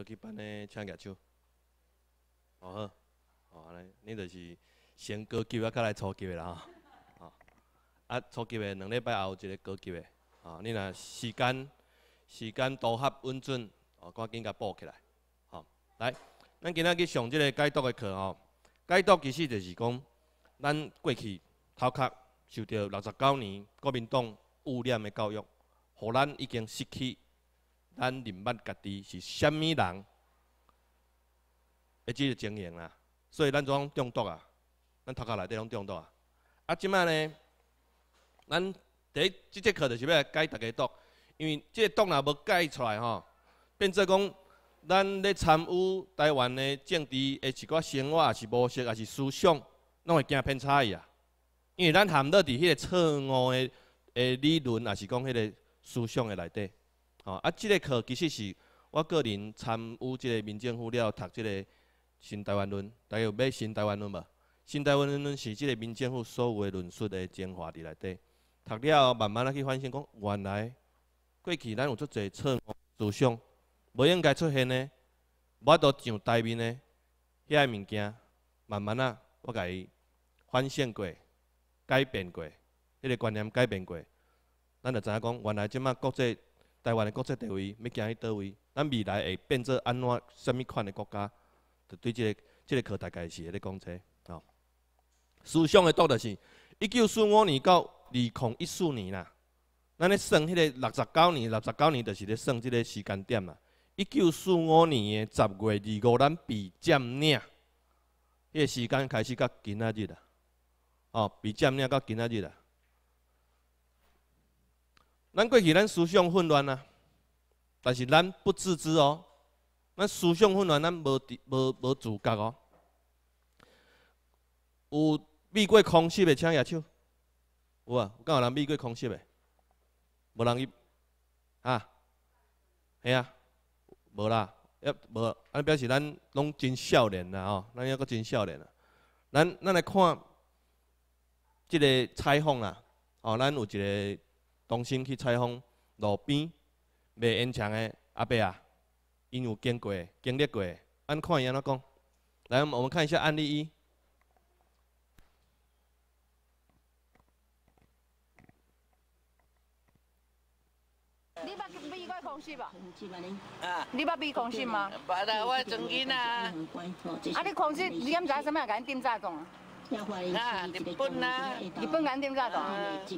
初级班的，请举手。哦好哦安尼，你就是先高级啊，再来初级的啊。啊，啊，初级的两礼拜后一个高级的啊。你若时间时间都合稳准，哦，赶紧甲报起来。好，来，咱今仔去上这个解读的课哦。解读其实就是讲，咱过去头壳受着六十九年国民党污染的教育，互咱已经失去。咱认捌家己是虾米人，会即个经验啊，所以咱种中毒啊，咱头壳内底拢中毒啊。啊，即卖呢，咱第一即节课就是欲解大家毒，因为即个毒若无解出来吼，变作讲咱咧参与台湾的政治，一寡生活也是模式，也是思想，拢会惊偏差去啊。因为咱含到伫迄个错误的诶理论，也是讲迄个思想的内底。哦、啊！即个课其实是我个人参与即个民政府了读即个新台湾论。大家有买新台湾论无？新台湾论是即个民政府所有个论述的精华伫内底。读了后，慢慢仔去反省，讲原来过去咱有足济错误、主无应该出现呢，我都上台面呢，遐个物件，慢慢仔我甲伊反省过，改变过，迄个观念改变过，咱就知影讲，原来即卖国际。台湾的国际地位要行去倒位，咱未来会变作安怎、什物款的国家？就对即个、即个课，大概是咧讲这哦。思想的读就是一九四五年到二零一四年啦。咱咧算迄个六十九年，六十九年就是咧算即个时间点啦。一九四五年的十月二五，咱被占领，迄个时间开始到今仔日啦，哦，被占领到今仔日啦。咱过去，咱思想混乱啊，但是咱不自知哦。咱思想混乱，咱无无无自觉哦。有闭过空隙的，请举手。有啊，有人闭过空隙的？无人伊啊？系啊，无啦，也无，啊，表示咱拢真少年啦吼，咱还佫真少年啊。咱咱来看，即个采访啊，哦，咱有一个。动身去采访路边卖烟肠的阿伯啊，因有经过、经历过，咱看伊安怎讲。来，我们看一下案例一。你捌避过空犬无？啊，你捌避空犬吗？没啦，我曾经啊。啊，你狂犬，你也知啥物事，敢点灶工？啊，日本啊，日本人点搞的？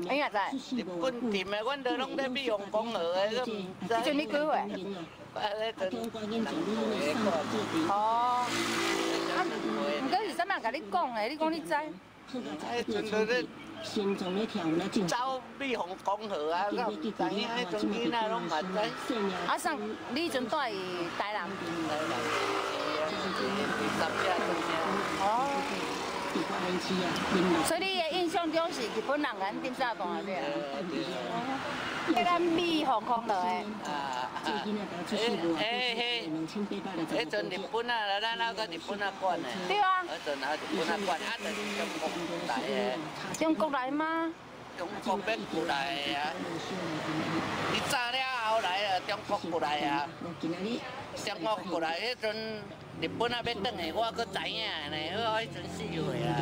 哎呀，在日本点的，阮都拢在北方黄河哎，就你开会。哦，啊，唔过是什物跟你讲的？你讲你知？啊，种囡仔拢啊，上，你阵在南哦。所以你的印象中是日本人安定在台的啊？咱美航空落哎嘿，阵日本啊，咱那个日本啊的，对啊，阵啊日本啊啊国的，国吗？国的啊，你了后来啊，中国过来啊，中国过来，迄阵日本啊要转下，我阁知影呢，迄迄阵死鬼啊！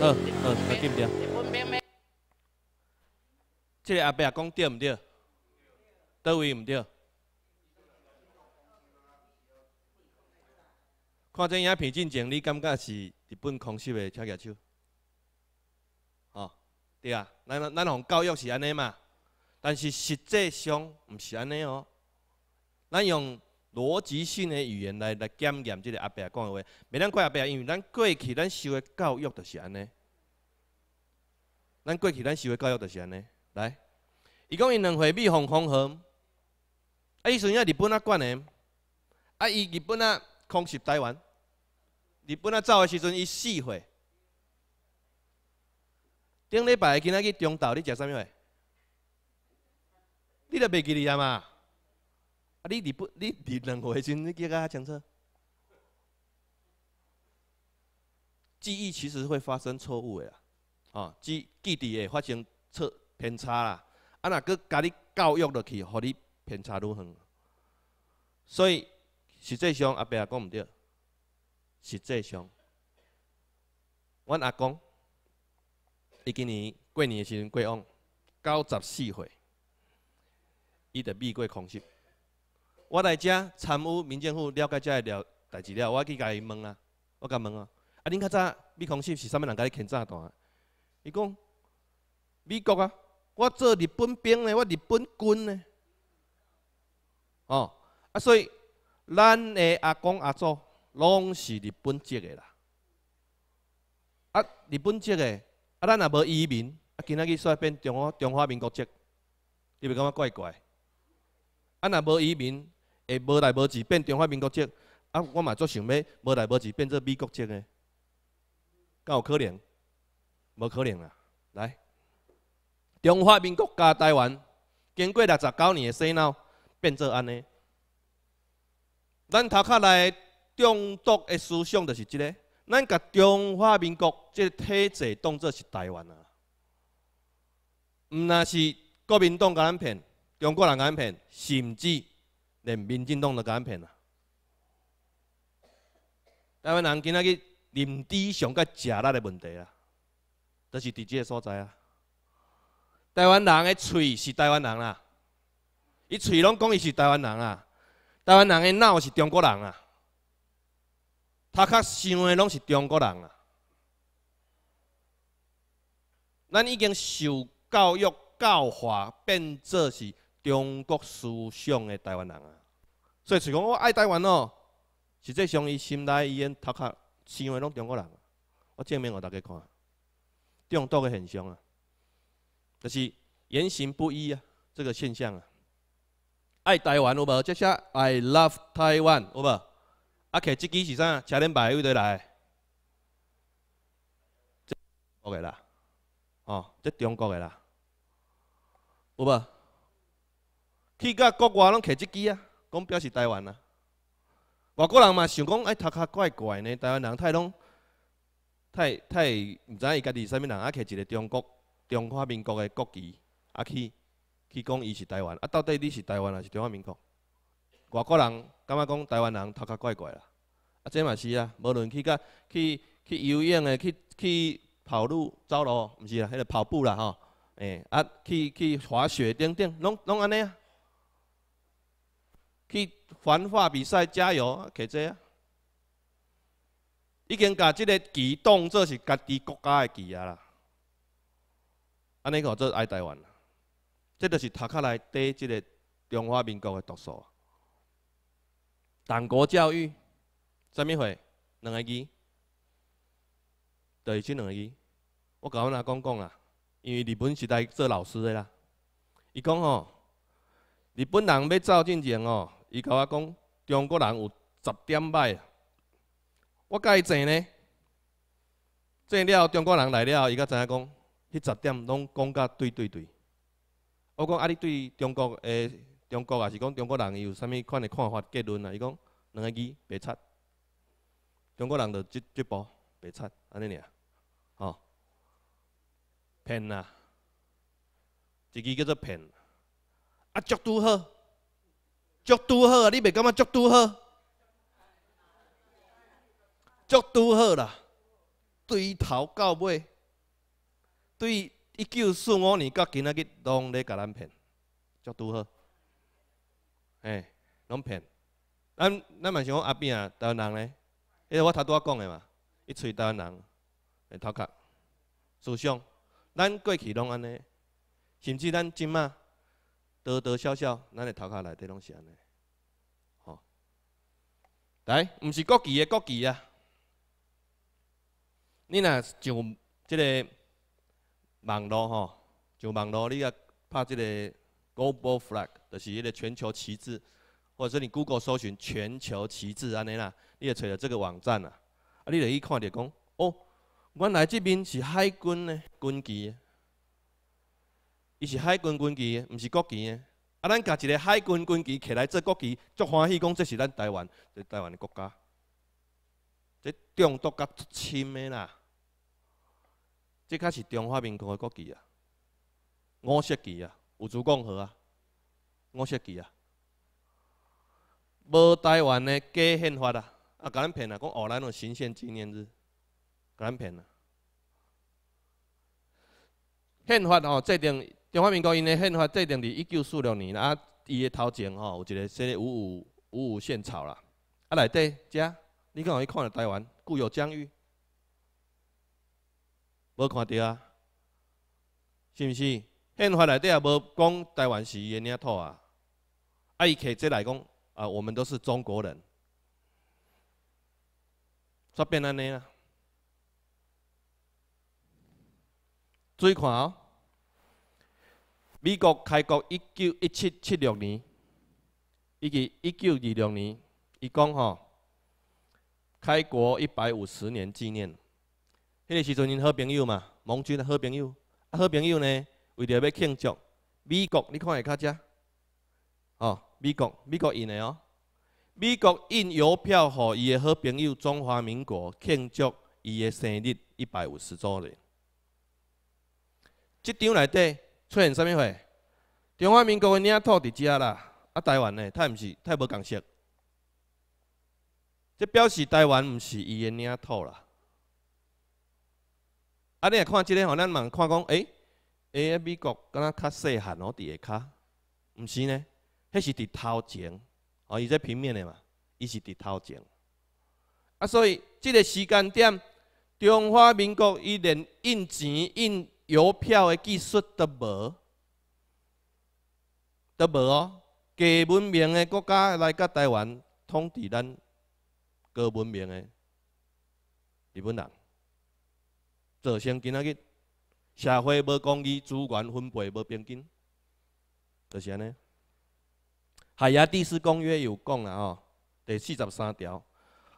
呃呃，对不对？日本咩咩？这个阿伯讲对不对？到位不对？看这影片之前，你感觉是日本空袭的枪械手？哦，对啊，咱咱方教育是安尼嘛？但是实际上毋是安尼哦，咱用逻辑性的语言来来检验即个阿伯讲的话。袂咱怪阿伯，因为咱过去咱受的教育就是安尼。咱过去咱受的教育就是安尼。来，伊讲因两回秘访访韩，啊，伊从日本啊管来，啊，伊日本啊空袭台湾，日本啊走的时阵，伊四岁。顶礼拜囡仔去中岛，你食啥物？你都袂记哩啊嘛？啊，你离不你离任何的时阵，你记个较清楚？记忆其实会发生错误的啊，哦，记记忆会发生错偏差啦。啊，若佮家你教育落去，互你偏差愈远。所以实际上阿伯也讲毋对，实际上，阮阿公，伊今年过年的时阵过往九十四岁。伊在美国空袭，我来遮参与民政府了解遮个了代志了，我去甲伊问啊，我甲问啊，啊恁较早美国空袭是啥物人甲你牵扯大？伊讲美国啊，我做日本兵呢，我日本军呢，哦，啊所以咱个阿公阿祖拢是日本籍个啦，啊日本籍个，啊咱也无移民，啊今仔日煞变中华中华民国籍，你袂感觉怪怪？啊！若无移民，会无来无志变中华民国籍。啊，我嘛足想要无来无志变做美国籍的，敢有可能？无可能啊！来，中华民国台湾经过六十九年的洗脑，变做安尼。咱头壳内中毒的思想就是即个，咱甲中华民国即个体制当作是台湾啊。毋那是国民党甲咱骗。中国人敢骗，甚至连民进党都敢骗啊！台湾人今仔日认知上个食力的问题啊，就是伫这个所在啊。台湾人的嘴是台湾人啊，伊嘴拢讲伊是台湾人啊。台湾人的脑是中国人啊，他较想的拢是中国人啊。咱已经受教育教化，变作是。中国思想的台湾人啊，所以是讲我爱台湾哦。实际上，伊心内已经读下想的拢中国人。我证明互大家看，中国的现象啊，就是言行不一啊，这个现象啊。爱台湾有无？即下，I love Taiwan 有无？啊，佮即己是啥？千恁百位的来，中国啦，哦，即中国的啦，有无？去甲国外拢摕一支啊，讲表示台湾啊。外国人嘛想讲，哎，读较怪怪呢。台湾人太拢太太毋知伊家己啥物人，啊，摕一个中国中华民国的国旗，啊去去讲伊是台湾，啊到底你是台湾还是中华民国？外国人感觉讲台湾人读较怪怪啦。啊，这嘛是啊，无论去甲去去游泳诶，去去跑路走路，毋是啊，迄个跑步啦吼，诶，啊去去滑雪等等，拢拢安尼啊。去繁法比赛，加油！卡济啊，已经把这个旗当作是家己国家的旗啊啦，安尼讲做爱台湾，这都是头壳内底这个中华民国的毒素啊！党国教育，啥物会？两个字，就是这两个字。我刚阮阿公讲啊，因为日本时代做老师的啦，伊讲吼，日本人要走进前哦。伊甲我讲，中国人有十点歹，我甲伊坐呢，坐了中国人来了伊甲知影讲，迄十点拢讲甲对对对。我讲啊，你对中国诶，中国也是讲中国人有啥物款诶看法结论啊？伊讲两个字，白贼。中国人就即即步白贼安尼尔，吼，骗啊，一句叫做骗，啊足拄好。足拄好，你袂感觉足拄好？足拄好啦，对头到尾，对一九四五年到今仔日，拢咧甲咱骗，足拄好，哎，拢骗。咱咱嘛想讲阿啊，台湾人咧，迄个我头拄仔讲的嘛，一吹台湾人，头壳思想，咱过去拢安尼，甚至咱即麦。得得笑笑，咱的头壳内底拢是安尼。好，来，毋是国旗的国旗啊！你若上即个网络吼，上网络你啊拍即个 Global Flag，就是迄个全球旗帜，或者说你 Google 搜寻全球旗帜，安尼啦，你也找着这个网站啦。啊，你来去看就讲，哦，原来即边是海军的军旗。伊是海军军旗，毋是国旗的。啊，咱拿一个海军军旗起来做国旗，足欢喜讲这是咱台湾，台湾的国家。这中毒较深的啦，这较是中华民国的国旗啊，五色旗啊，五族共和啊，五色旗啊。无台湾的假宪法啊，啊，甲咱骗啊，讲哦，咱有神宪纪念日，甲咱骗啊。宪法吼制定。中华民国因的宪法制定伫一九四六年啊，伊的头前吼有一个写五五五五宪草啦，啊，内底遮，你敢有去看到台湾固有疆域，无看到啊，是毋是？宪法内底也无讲台湾是伊的领土啊，啊，伊摕这来讲啊，我们都是中国人，煞变安尼啊，看哦。美国开国一九一七七六年，以及一九二六年，伊讲吼，开国一百五十年纪念，迄个时阵因好朋友嘛，盟军的好朋友，啊好朋友呢，为着要庆祝美国，你看下卡遮，哦，美国，美国印的哦，美国印邮票互伊的好朋友中华民国庆祝伊的生日一百五十周年，即张内底。出现啥物货？中华民国的领土伫遮啦，啊，台湾呢？太毋是，太无共识。这表示台湾毋是伊的领土啦。啊，你也看即个吼，咱猛看讲，哎，诶，美国敢若较细汉哦，伫下卡，毋是呢？迄是伫头前，哦，伊在平面诶嘛，伊是伫头前。啊，所以即个时间点，中华民国伊连印钱印。邮票的技术都无，都无哦。低文明的国家来跟台湾统治咱高文明的日本人，造成今仔日社会无公义、资源分配无平均，就是安尼。《海牙第四公约》有讲啦吼，第四十三条，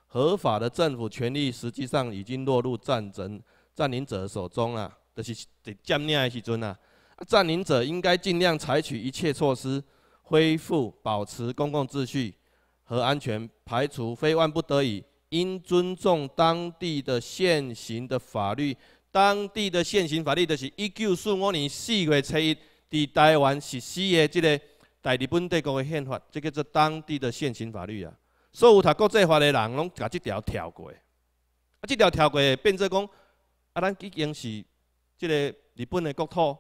合法的政府权力实际上已经落入战争占领者手中了。就是伫占领的时阵啊，占领者应该尽量采取一切措施，恢复、保持公共秩序和安全，排除非万不得已，应尊重当地的现行的法律。当地的现行法律就是一九四五年四月七日，伫台湾实施的这个大日本帝国的宪法，即叫做当地的现行法律啊。所有读国际法的人，拢把这条跳过。啊，这条跳过，变作讲，啊，咱已经是。这个日本的国土，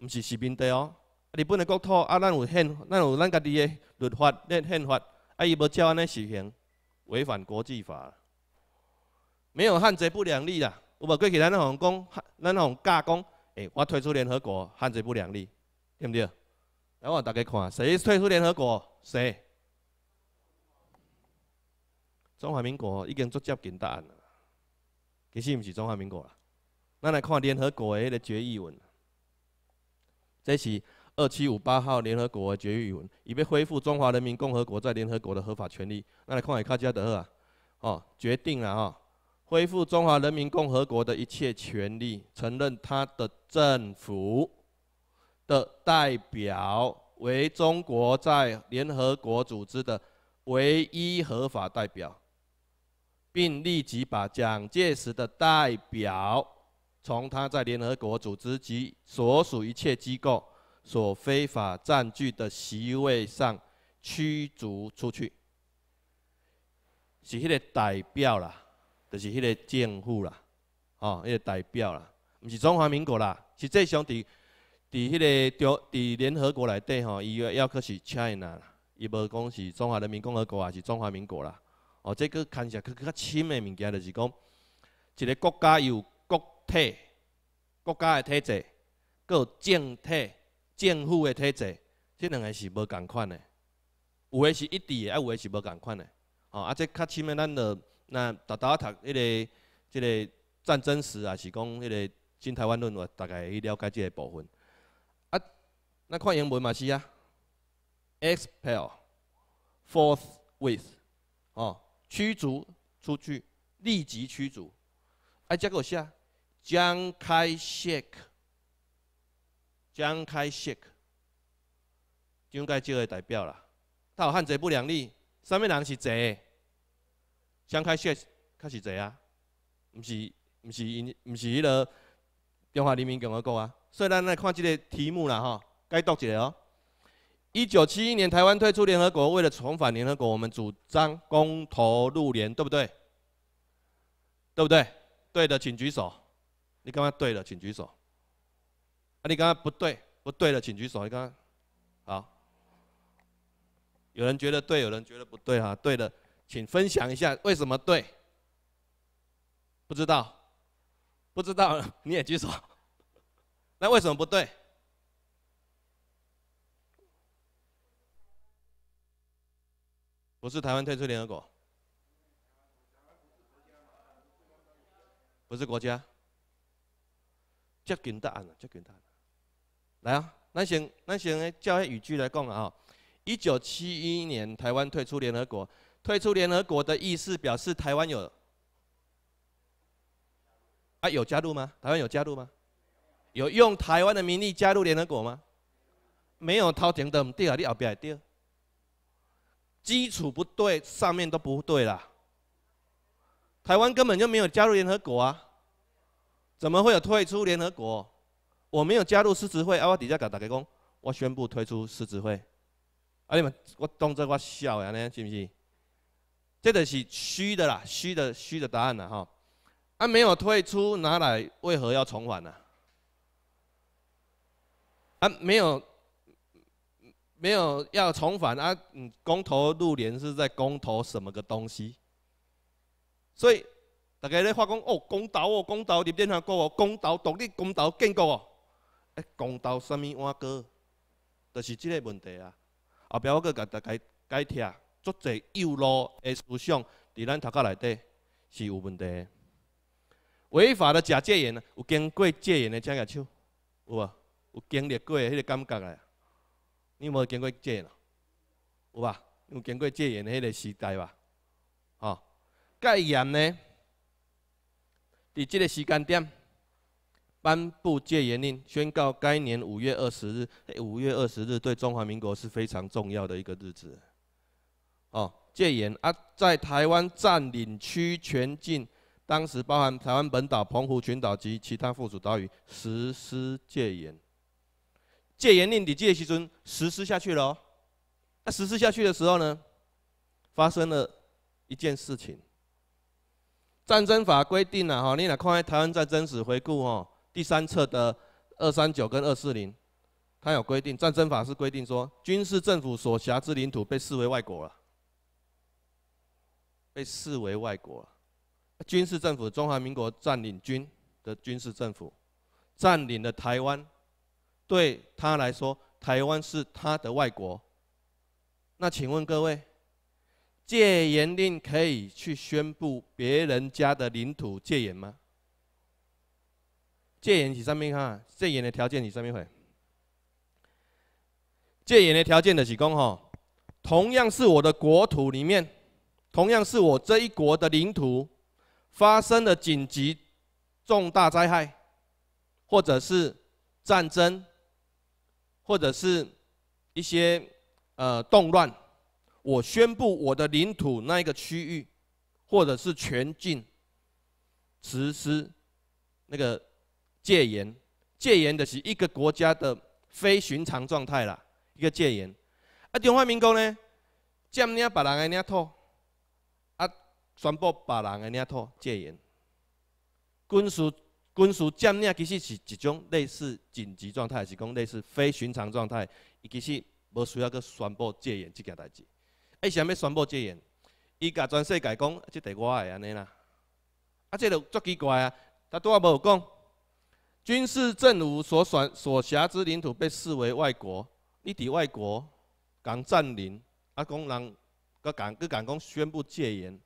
毋是殖民地哦。日本的国土，啊，咱有宪，咱有咱家己的律法、咱宪法，啊，伊无照安尼实行，违反国际法。没有汉贼不两立啦。有无？过去咱红讲，咱红讲讲，哎，我退出联合国，汉贼不两立，对毋对？来，我大家看，谁退出联合国？谁？中华民国已经足接近答案了。其实，毋是中华民国啦。那来看联合国的决议文，这是二七五八号联合国决议文，以备恢复中华人民共和国在联合国的合法权利。那来看下，卡加德啊，哦，决定了啊，恢复中华人民共和国的一切权利，承认他的政府的代表为中国在联合国组织的唯一合法代表，并立即把蒋介石的代表。从他在联合国组织及所属一切机构所非法占据的席位上驱逐出去，是迄个代表啦，就是迄个政府啦，哦，迄个代表啦，毋是中华民国啦。实际上，伫伫迄个中伫联合国内底吼，伊要可是 China 啦，伊无讲是中华人民共和国，啊，是中华民国啦。哦，这个牵涉去较深的物件，就是讲一个国家有。体国家的体制，有政体、政府的体制，即两个是无共款的。有的是一致，的，啊，有的是无共款的。哦，啊，即较深的，咱就那达达读迄个即个战争史，啊，是讲迄个金台湾论，我大概去了解即个部分。啊，咱看英文嘛，是啊，expel forth with，哦，驱逐出去，立即驱逐。啊，结果是啊。江开谢克，江开谢克，蒋介石的代表啦。他和汉贼不两立，什么人是贼？江开谢他是贼啊，不是不是因不是迄个中华人民共和国啊。所以咱来看这个题目啦哈，该读一个哦。一九七一年台湾退出联合国，为了重返联合国，我们主张公投入联，对不对？对不对？对的，请举手。你刚刚对了，请举手。啊，你刚刚不对，不对了，请举手。你刚刚好，有人觉得对，有人觉得不对啊？对的，请分享一下为什么对。不知道，不知道，你也举手。那为什么不对？不是台湾退出联合国，不是国家。接近答案了，接近答案了。来啊，那先那先，叫那语句来讲啊。一九七一年，台湾退出联合国。退出联合国的意思表示台湾有啊有加入吗？台湾有加入吗？有用台湾的名义加入联合国吗？没有，掏钱的不对啊，你后边还对。基础不对，上面都不对啦。台湾根本就没有加入联合国啊。怎么会有退出联合国？我没有加入世子会，啊，我底下搞打开工，我宣布退出世子会。啊，你们，我当真我笑呀呢？信不信？这个是虚的啦，虚的虚的答案啦。哈。啊，没有退出，拿来为何要重返呢？啊，没有没有要重返啊？嗯，公投入联是在公投什么个东西？所以。大家咧发讲哦，公道哦，公道入天下固哦，公道独立，公道建国哦。哎，公道什么碗糕？就是即个问题啊。后壁我阁甲大家解听，足济幼路诶思想伫咱头壳内底是有问题。违法的假戒严，有经过戒严的枪械手有无？有经历过迄个感觉咧？你无经过戒严，有吧？有经过戒严迄个时代吧？吼，戒严呢？在这个时间点颁布戒严令，宣告该年五月二十日，五月二十日对中华民国是非常重要的一个日子。哦，戒严啊，在台湾占领区全境，当时包含台湾本岛、澎湖群岛及其他附属岛屿实施戒严。戒严令的个时间实施下去了，那实施下去的时候呢，发生了一件事情。战争法规定了，哈，你来看《台湾战争史回顾》哦，第三册的二三九跟二四零，它有规定，战争法是规定说，军事政府所辖之领土被视为外国了，被视为外国了，军事政府，中华民国占领军的军事政府占领的台湾，对他来说，台湾是他的外国，那请问各位？戒严令可以去宣布别人家的领土戒严吗？戒严，你上面看，戒严的条件你上面会。戒严的条件的几公吼，同样是我的国土里面，同样是我这一国的领土，发生了紧急重大灾害，或者是战争，或者是一些呃动乱。我宣布我的领土那一个区域，或者是全境实施那个戒严。戒严的是一个国家的非寻常状态啦，一个戒严。啊，中华民国呢，占领别人的领土，啊，宣布别人的领土戒严。军事军事占领其实是一种类似紧急状态，是讲类似非寻常状态，伊其实无需要去宣布戒严这件代志。诶，先要宣布戒严，伊甲全世界讲，即个我诶安尼啦，啊，即着足奇怪啊！他拄啊无讲，军事政府所选所辖之领土被视为外国，你伫外国共占领，啊，讲人佮共佮共讲宣布戒严，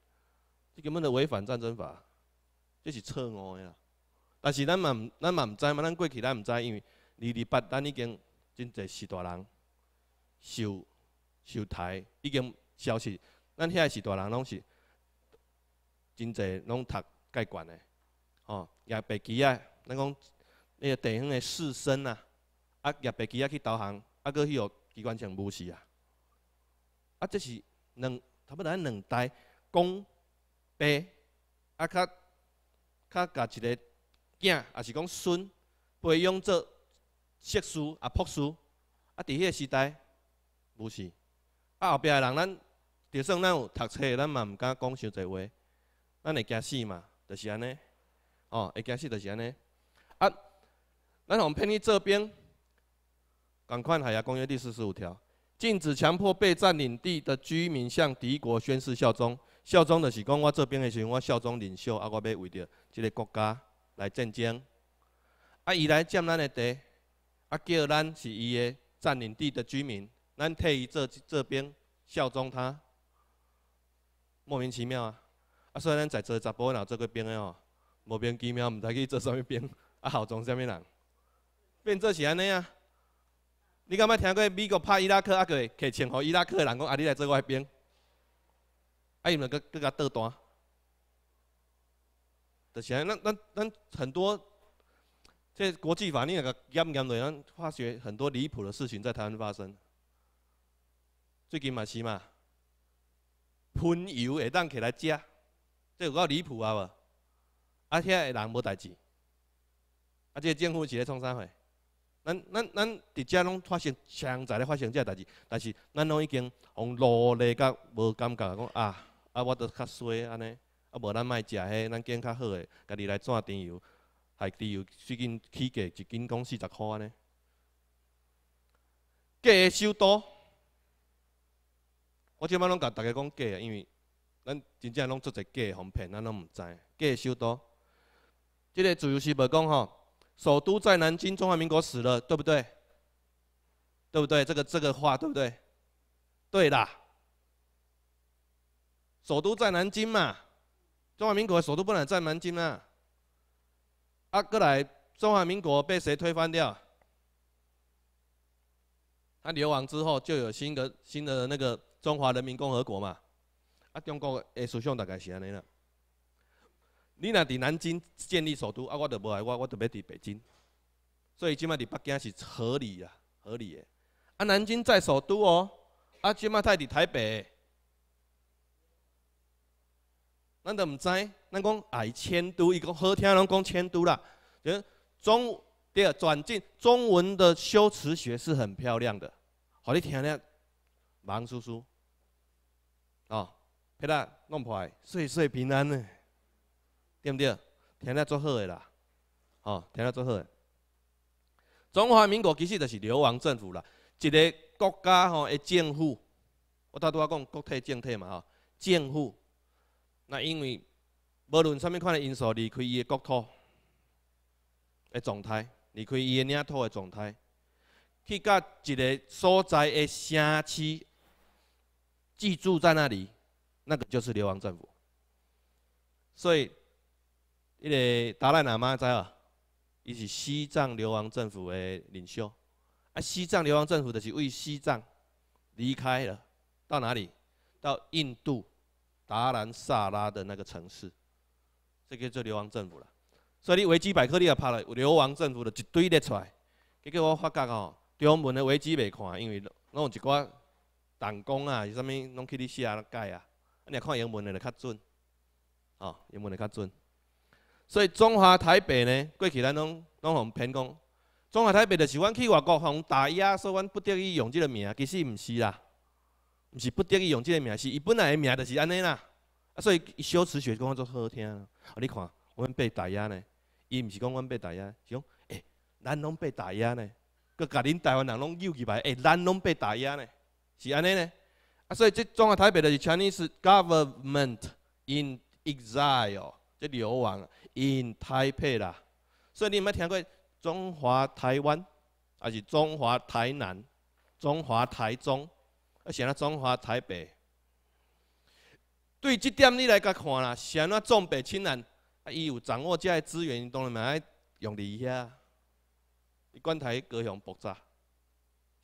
即根本就违反战争法，这是错误的啦。但是咱嘛毋咱嘛毋知嘛，咱过去咱毋知，因为二二八咱已经真侪死代人，受受台已经。消息，咱遐是大人，拢是真侪拢读解卷的，吼，也白棋啊，咱讲，迄个地方诶士绅啊，啊也白棋啊去投降，啊佫去号机关枪武士啊，啊这是两，特别咱两代，公、白，啊较较甲一个囝，啊是讲孙，培养做士叔啊仆叔，啊伫迄个时代，武士，啊后壁诶人咱。就算咱有读册，咱嘛毋敢讲伤济话，咱会惊死嘛？就是安尼，哦，会惊死就是安尼。啊，咱互骗去。这边，赶快《海峡公约》第四十五条，禁止强迫被占领地的居民向敌国宣誓效忠。效忠就是讲，我做兵的时阵，我效忠领袖，啊，我要为着即个国家来战争。啊，伊来占咱的地，啊，叫咱是伊的占领地的居民，咱替伊做这边效忠他。莫名其妙啊！啊，虽然咱在做查甫然后做个兵的哦，莫名其妙，毋知去做啥物兵，啊，效忠啥物人？变做是安尼啊？你敢捌听过美国拍伊拉克啊个客请吼伊拉克的人讲啊，你来做我兵，啊，伊咪更更甲倒单？就是，那、那、那很多，这国际法也个严严内，咱发觉很多离谱的事情在台湾发生。最近嘛，是嘛？喷油会当起来食，这有够离谱啊！无，啊，遐个人无代志，啊，这政府是咧创啥货？咱咱咱伫遮拢发生，常在咧发生遮代志，但是咱拢已经往努力甲无感觉，讲啊，啊，我得较衰安尼，啊，无咱莫食迄，咱拣较好的家己来赚点油，海地油最近起价，一斤讲四十箍安尼，价收多。我即马拢甲大家讲假，因为咱真正拢做者假哄骗，咱拢毋知假小多。即个自由时报讲吼，首都在南京，中华民国死了，对不对？对不对？这个这个话对不对？对啦，首都在南京嘛，中华民国的首都不能在南京啦。啊，过来中华民国被谁推翻掉？他流亡之后就有新的新的那个。中华人民共和国嘛，啊，中国诶思想大概是安尼啦。你若伫南京建立首都，啊，我著无爱，我我著要伫北京，所以即卖伫北京是合理啊，合理诶。啊，南京在首都哦，啊，即卖在伫台北，咱都毋知，咱讲哎，迁都，伊讲好听拢讲迁都啦。中第二转进中文的修辞学是很漂亮的，好你听咧。王叔叔，哦，迄搭弄破岁岁平安呢，对不对？听呾足好个啦，哦，听呾足好个。中华民国其实就是流亡政府啦，一个国家吼的政府，我头拄仔讲国体政体嘛吼，政府，那因为无论啥物款的因素，离开伊的国土的状态，离开伊的领土的状态，去到一个所在的城市。寄住在那里，那个就是流亡政府。所以，一个达赖喇嘛在啊，伊是西藏流亡政府的领袖。啊，西藏流亡政府就是为西藏离开了，到哪里？到印度达兰萨拉的那个城市，这个就流亡政府了。所以维基百科你也拍了流亡政府的一堆列出来。结果我发觉吼，中文的维基袂看，因为拢有一寡。弹弓啊，是啥物？拢去你写解啊？你若看英文的就较准，哦，英文的较准。所以中华台北呢，过去咱拢拢互偏讲。中华台北就是阮去外国互打压，所以阮不得已用即个名。其实毋是啦，毋是不得已用即个名，是伊本来的名就是安尼啦。啊，所以修辞学讲作好听，你看，阮被打压呢，伊毋是讲阮被打压，是讲，哎，咱拢被打压呢。佮甲恁台湾人拢拗起来，哎，咱拢被打压呢。是安尼呢，啊，所以这中华台北的是 Chinese government in exile，这流亡，in Taipei 啦。所以你有没听过中华台湾，还是中华台南、中华台中，啊，且呢中华台北？对这点你来甲看啦，像那东北亲人，啊，伊有掌握这些资源，当然嘛爱用你遐，你管台各项爆炸，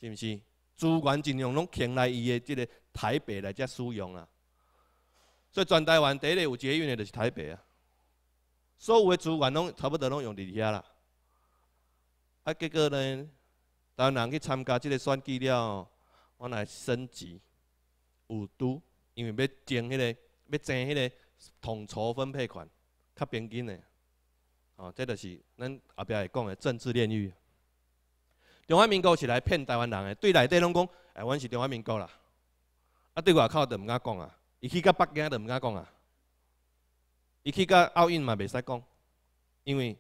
是不是？资源尽量拢牵来伊的即个台北来遮使用啊，所以全台湾第一个有捷运的就是台北啊，所有的资源拢差不多拢用伫遐啦，啊结果呢，台湾人去参加即个选举了，我来升级，有拄因为要争迄个，要争迄个统筹分配权，较平均的，哦，这著是咱后壁会讲的政治炼狱。中华民国是来骗台湾人诶，对内底拢讲，哎，阮是中华民国啦，啊，对外口就毋敢讲啊，伊去到北京就毋敢讲啊，伊去到奥运嘛袂使讲，因为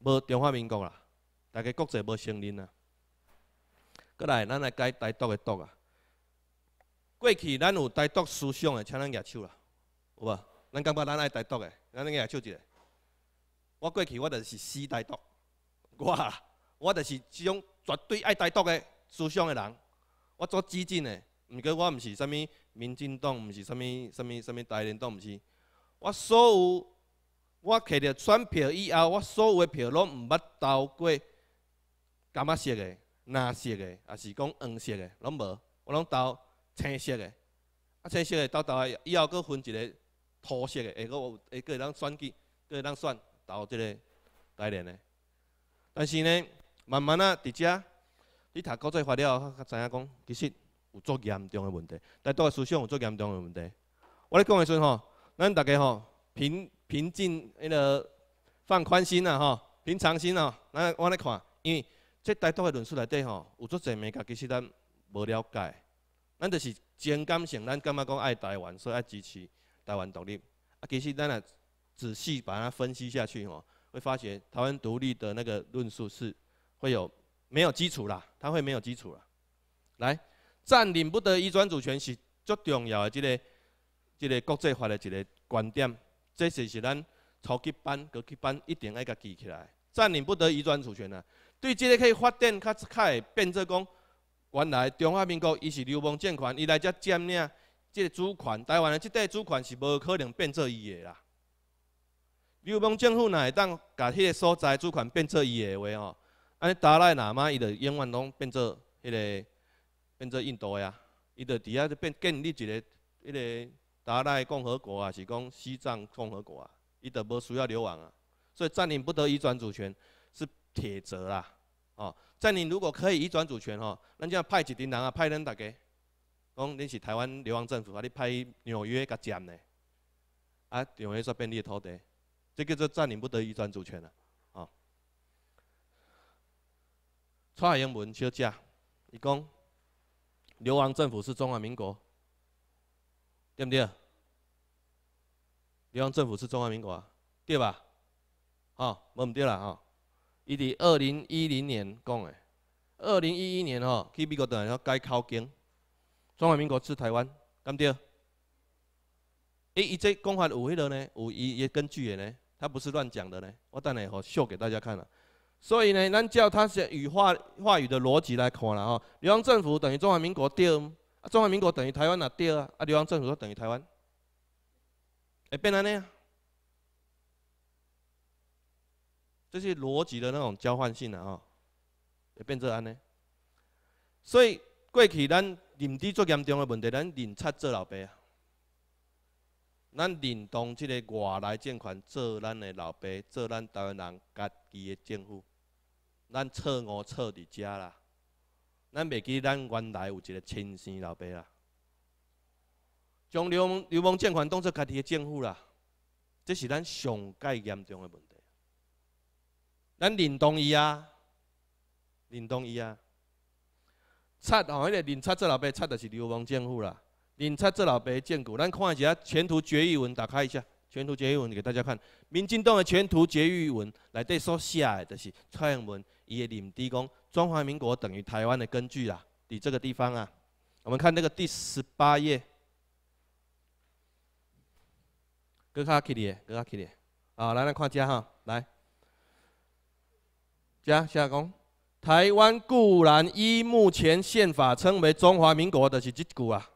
无中华民国啦，大家国际无承认啊。过来，咱来改台独诶独啊。过去咱有台独思想诶，请咱举手啦，有无？咱感觉咱爱台独诶，咱来举手一下。我过去我就是死台独，我。我就是这种绝对爱台独的思想的人，我做激进的，毋过我毋是啥物民进党，毋是啥物啥物啥物台联党，毋是，我所有我摕着选票以后，我所有的票拢毋捌投过，淡米色的、蓝色的，也是讲黄色的，拢无，我拢投青色的。啊青色嘅投投以后，佫分一个土色的，下个下个会当选举，会当选投即个台联的。但是呢。慢慢啊，伫遮，你读国策法了后，才知影讲，其实有足严重的问题，台独个思想有足严重的问题。我咧讲的时阵吼，咱大家吼，平平静，迄个放宽心啦，吼，平常心啦，咱我咧看，因为即台独的论述内底吼，有足侪物件其实咱无了解，咱就是情感上，咱感觉讲爱台湾，所以爱支持台湾独立，啊，其实咱来仔细把它分析下去吼，会发觉台湾独立的那个论述是。会有没有基础啦？他会没有基础啦。来，占领不得移专主权是足重要诶，即个即个国际法诶，一个观点，即就是咱初级班、高级班一定要甲记起来。占领不得移专主权啊，对即个可以发展，卡卡诶，变作讲，原来中华民国伊是流氓政权，伊来只占领即个主权，台湾诶，即块主权是无可能变作伊诶啦。流氓政府哪会当把迄个所在主权变作伊诶话哦？安尼达赖喇嘛伊就永远拢变作迄个变作印度呀，伊就底下就变建立一个迄个达赖共和国啊，是讲西藏共和国啊，伊就无需要流亡啊，所以占领不得已转主权是铁则啦，哦，占领如果可以移转主权吼，咱就要派一丁人啊，派人大家讲恁是台湾流亡政府，啊，你派纽约甲占的，啊，纽约说你的土地，这叫做占领不得已转主权啦。蔡英文小姐，伊讲，流亡政府是中华民国，对不对？流亡政府是中华民国，啊，对吧？好，无唔对啦，吼，伊伫二零一零年讲的，二零一一年吼去美国度要改口径，中华民国是台湾，咁对？伊伊这讲法有迄落呢，有伊根据的呢，他不是乱讲的呢，我等下好秀给大家看了。所以呢，咱要他是语话话语的逻辑来看啦吼，台湾政府等于中华民国对，啊中华民国等于台湾也对，啊台湾政府就等于台湾，会变尼啊，这是逻辑的那种交换性的哦，会变做安尼。所以过去咱认知最严重的问题，咱认差做老爸啊，咱认同这个外来政权做咱的老爸，做咱台湾人家己的政府。咱错误错伫遮啦，咱袂记咱原来有一个亲生老爸啦，将流氓、流氓政权当做家己的政府啦，这是咱上界严重的问题。咱认同伊啊，认同伊啊，擦吼迄个认擦做老爸擦就是流氓政府啦，认擦做老爸账户，咱看一下《前途决议文》，打开一下《全图决》域文》给大家看，《民进党的全图决》域文》内底所写的是蔡英文。也领低公，中华民国等于台湾的根据啦，你这个地方啊，我们看那个第十八页。卡卡啊，来来看家哈，来，家下工，台湾固然依目前宪法称为中华民国的是自句啊，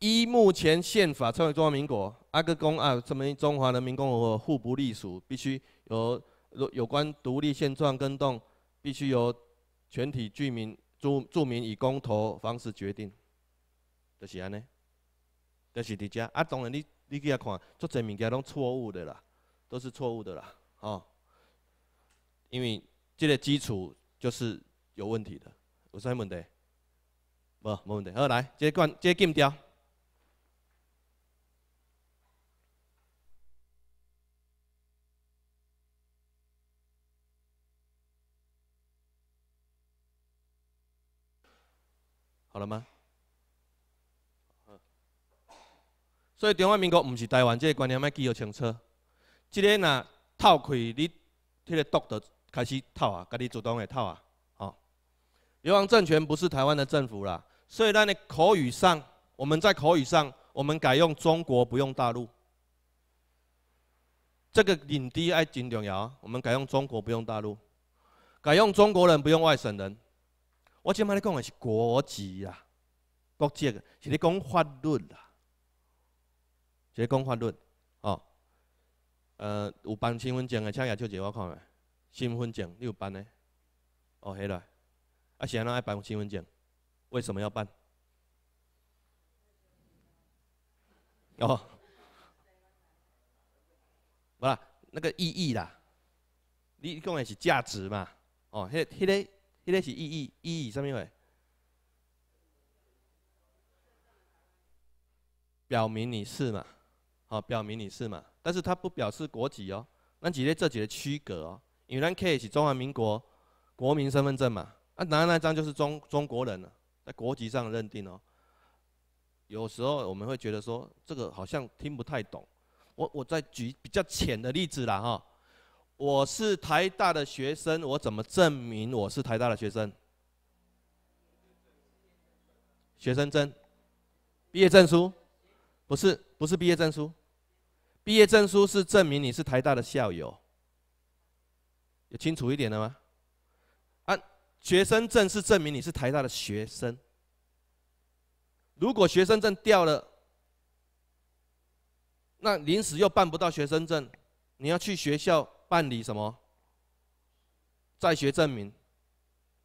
依目前宪法称为中华民国，阿哥公啊，证明中华人民共和国互不隶属，必须。有，有有关独立现状更动，必须由全体居民住住民以公投方式决定，就是安尼，就是伫遮。啊，当然你你去遐看，足侪物件拢错误的啦，都是错误的啦，吼。因为这个基础就是有问题的，有啥问题？不，无问题。好，来，即个关，即个禁掉。好了吗？所以中华民国不是台湾这个观念，要记得清楚。这个呢，套开你这个毒的开始套啊，自己主动来套啊。哦，流亡政权不是台湾的政府啦，所以咱的口语上，我们在口语上，我们改用中国，不用大陆。这个领地爱金鼎瑶，我们改用中国，不用大陆，改用中国人，不用外省人。我即摆咧讲的是国籍啊，国籍，是咧讲法律啦，是咧讲法律，哦，呃，有办身份证的，请举手一我看下，身份证你有办的？哦，迄个。啊，安怎爱办身份证？为什么要办？哦，无啦，那个意义啦，你讲的是价值嘛，哦，迄、迄个。一列是意义，意义上面会表明你是嘛，好，表明你是嘛，但是它不表示国籍哦，那几列这几的区隔哦，因为咱可以中华民国国民身份证嘛，啊拿那张就是中中国人了，在国籍上认定哦。有时候我们会觉得说这个好像听不太懂，我我再举比较浅的例子啦哈。我是台大的学生，我怎么证明我是台大的学生？学生证、毕业证书，不是，不是毕业证书。毕业证书是证明你是台大的校友。有清楚一点的吗？啊，学生证是证明你是台大的学生。如果学生证掉了，那临时又办不到学生证，你要去学校。办理什么？在学证明、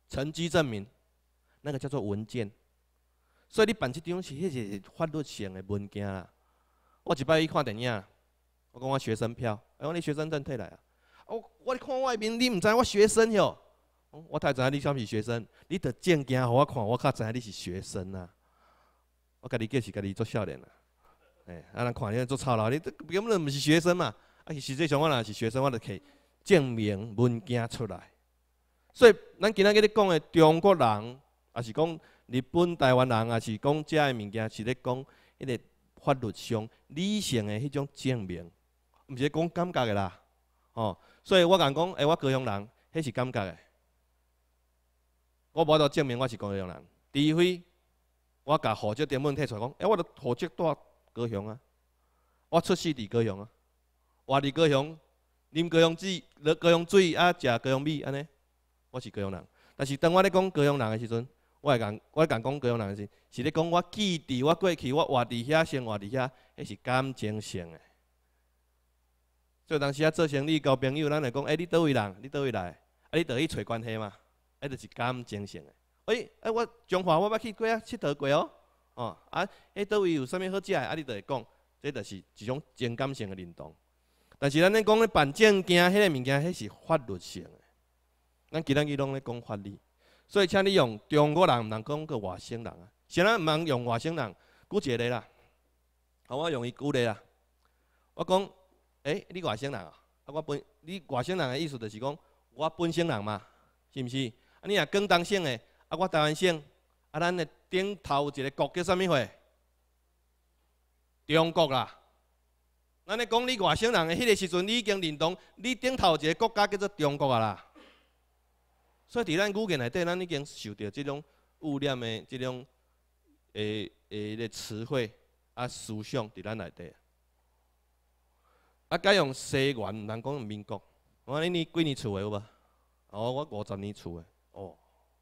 成绩证明，那个叫做文件。所以你办这张是迄个法律性的文件啦。我一摆去看电影，我讲我学生票，哎，我你学生证退来啊。我我你看外面，你毋知我学生哟。我太知你虾米学生，你得证件给我看，我较知你是学生啊。我家你计是家你做少年啦，哎，啊人看你做操劳，你这根本毋是学生嘛。啊，实际上我也是学生，我就摕证明文件出来。所以，咱今仔日咧讲的中国人，啊是讲日本、台湾人，啊是讲遮的物件，是咧讲迄个法律上理性诶迄种证明，毋是讲感觉的啦。哦，所以我讲讲，哎，我高雄人，迄是感觉的。我无度证明，我是高雄人。除非我甲户籍点文摕出来讲，哎，我嘅户籍在高雄啊，我出世伫高雄啊。活伫高雄，啉高雄酒，落高雄水，啊食高雄米，安尼，我是高雄人。但是当我咧讲高雄人的时阵，我会讲，我讲讲高雄人是，是咧讲我记伫我过去，我活伫遐生，活伫遐，迄是感情性所以当时啊，做生意交朋友，咱来讲，哎，你倒位人，你倒位来，啊，你倒去揣关系嘛，迄就是感情性的。哎，哎，我中华我捌去过啊，佚佗过哦，哦，啊，哎，倒位有啥物好食的，啊，你就会讲，即就是一种情感性的认同。但是咱咧讲咧办证、件，迄个物件，迄是法律性诶。咱今仔日拢咧讲法律，所以请你用中国人，毋通讲个外省人啊。先啊，毋通用外省人，举例啦，好，我用伊举例啦。我讲，诶，你外省人啊？啊，我本你外省人的意思，就是讲我本省人嘛，是毋是？啊，你啊广东省诶，啊我台湾省，啊咱诶顶头一个国叫啥物货？中国啦。咱咧讲你外省人迄个时阵，你已经认同你顶头一个国家叫做中国啊啦。所以伫咱语言内底，咱已经受到即种污染的即种诶诶个词汇啊思想伫咱内底。啊，改用西元，人讲讲民国。我尼你，几年出的有无？哦，我五十年出的。哦，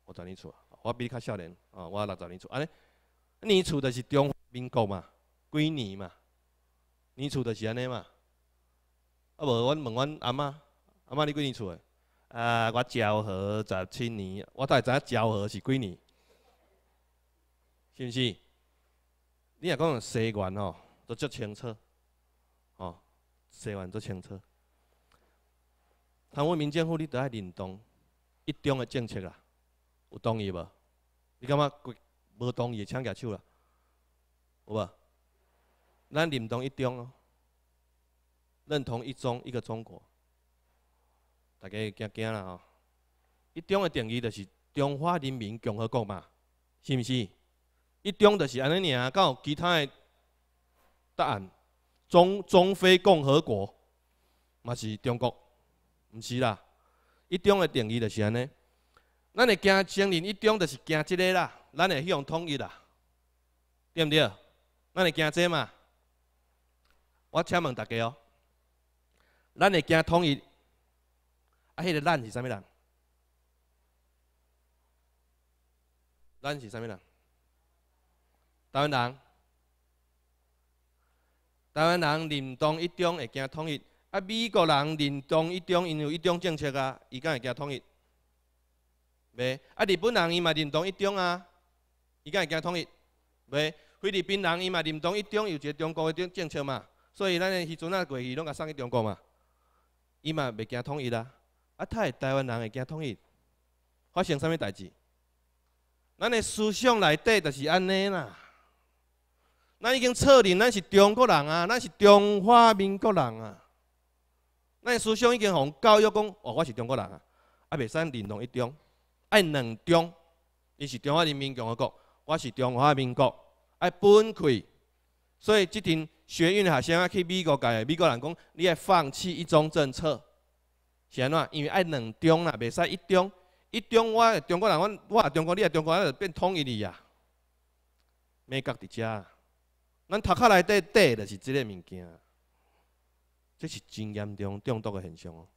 五十年出我比你较少年。哦，我六十年出。啊咧，你厝的是中民国嘛，几年嘛？你厝就是安尼嘛？啊无，阮问阮阿嬷，阿嬷你几年厝的？啊，我昭和十七年，我大知影昭和是几年，是毋是？你若讲西元吼，都足清楚，吼，西元足清楚。台湾民政府你都爱认同一中的政策啦，有同意无？你觉规无同意请举手啦？好无？咱认同一中咯，认同一中一个中国，大家惊惊啦吼！一中的定义就是中华人民共和国嘛，是毋是？一中就是安尼尔到其他的答案，中中非共和国嘛是中国，毋是啦？一中的定义就是安尼。咱会惊承认一中就是惊即个啦，咱会希望统一啦，对毋对？咱会惊这嘛。我请问大家哦，咱会惊统一啊？迄个咱是啥物人？咱是啥物人？台湾人，台湾人认同一中会惊统一啊？美国人认同一中，因有一中政策啊，伊敢会惊统一？袂啊？日本人伊嘛认同一中啊，伊敢会惊统一？袂？菲律宾人伊嘛认同一中，有一个中国迄政政策嘛？所以咱的时阵啊，过去拢甲送去中国嘛，伊嘛袂惊统一啦，啊，他台湾人会惊统一，发生啥物代志？咱的思想内底就是安尼啦，咱已经确定咱是中国人啊，咱是中华民国人啊，咱思想已经互教育讲，哦，我是中国人啊，啊，袂使认同一中，爱两中，伊是中华人民共和国，我是中华民国，爱分开。所以，即阵学院的学生啊，去美国教，美国人讲，你要放弃一种政策，是安怎？因为爱两中啦，袂使一中，一中我中国人，我我中国你也中国人，就变统一了呀。美国伫遮，咱头壳内底底就是即个物件，这是真严重中毒的现象哦。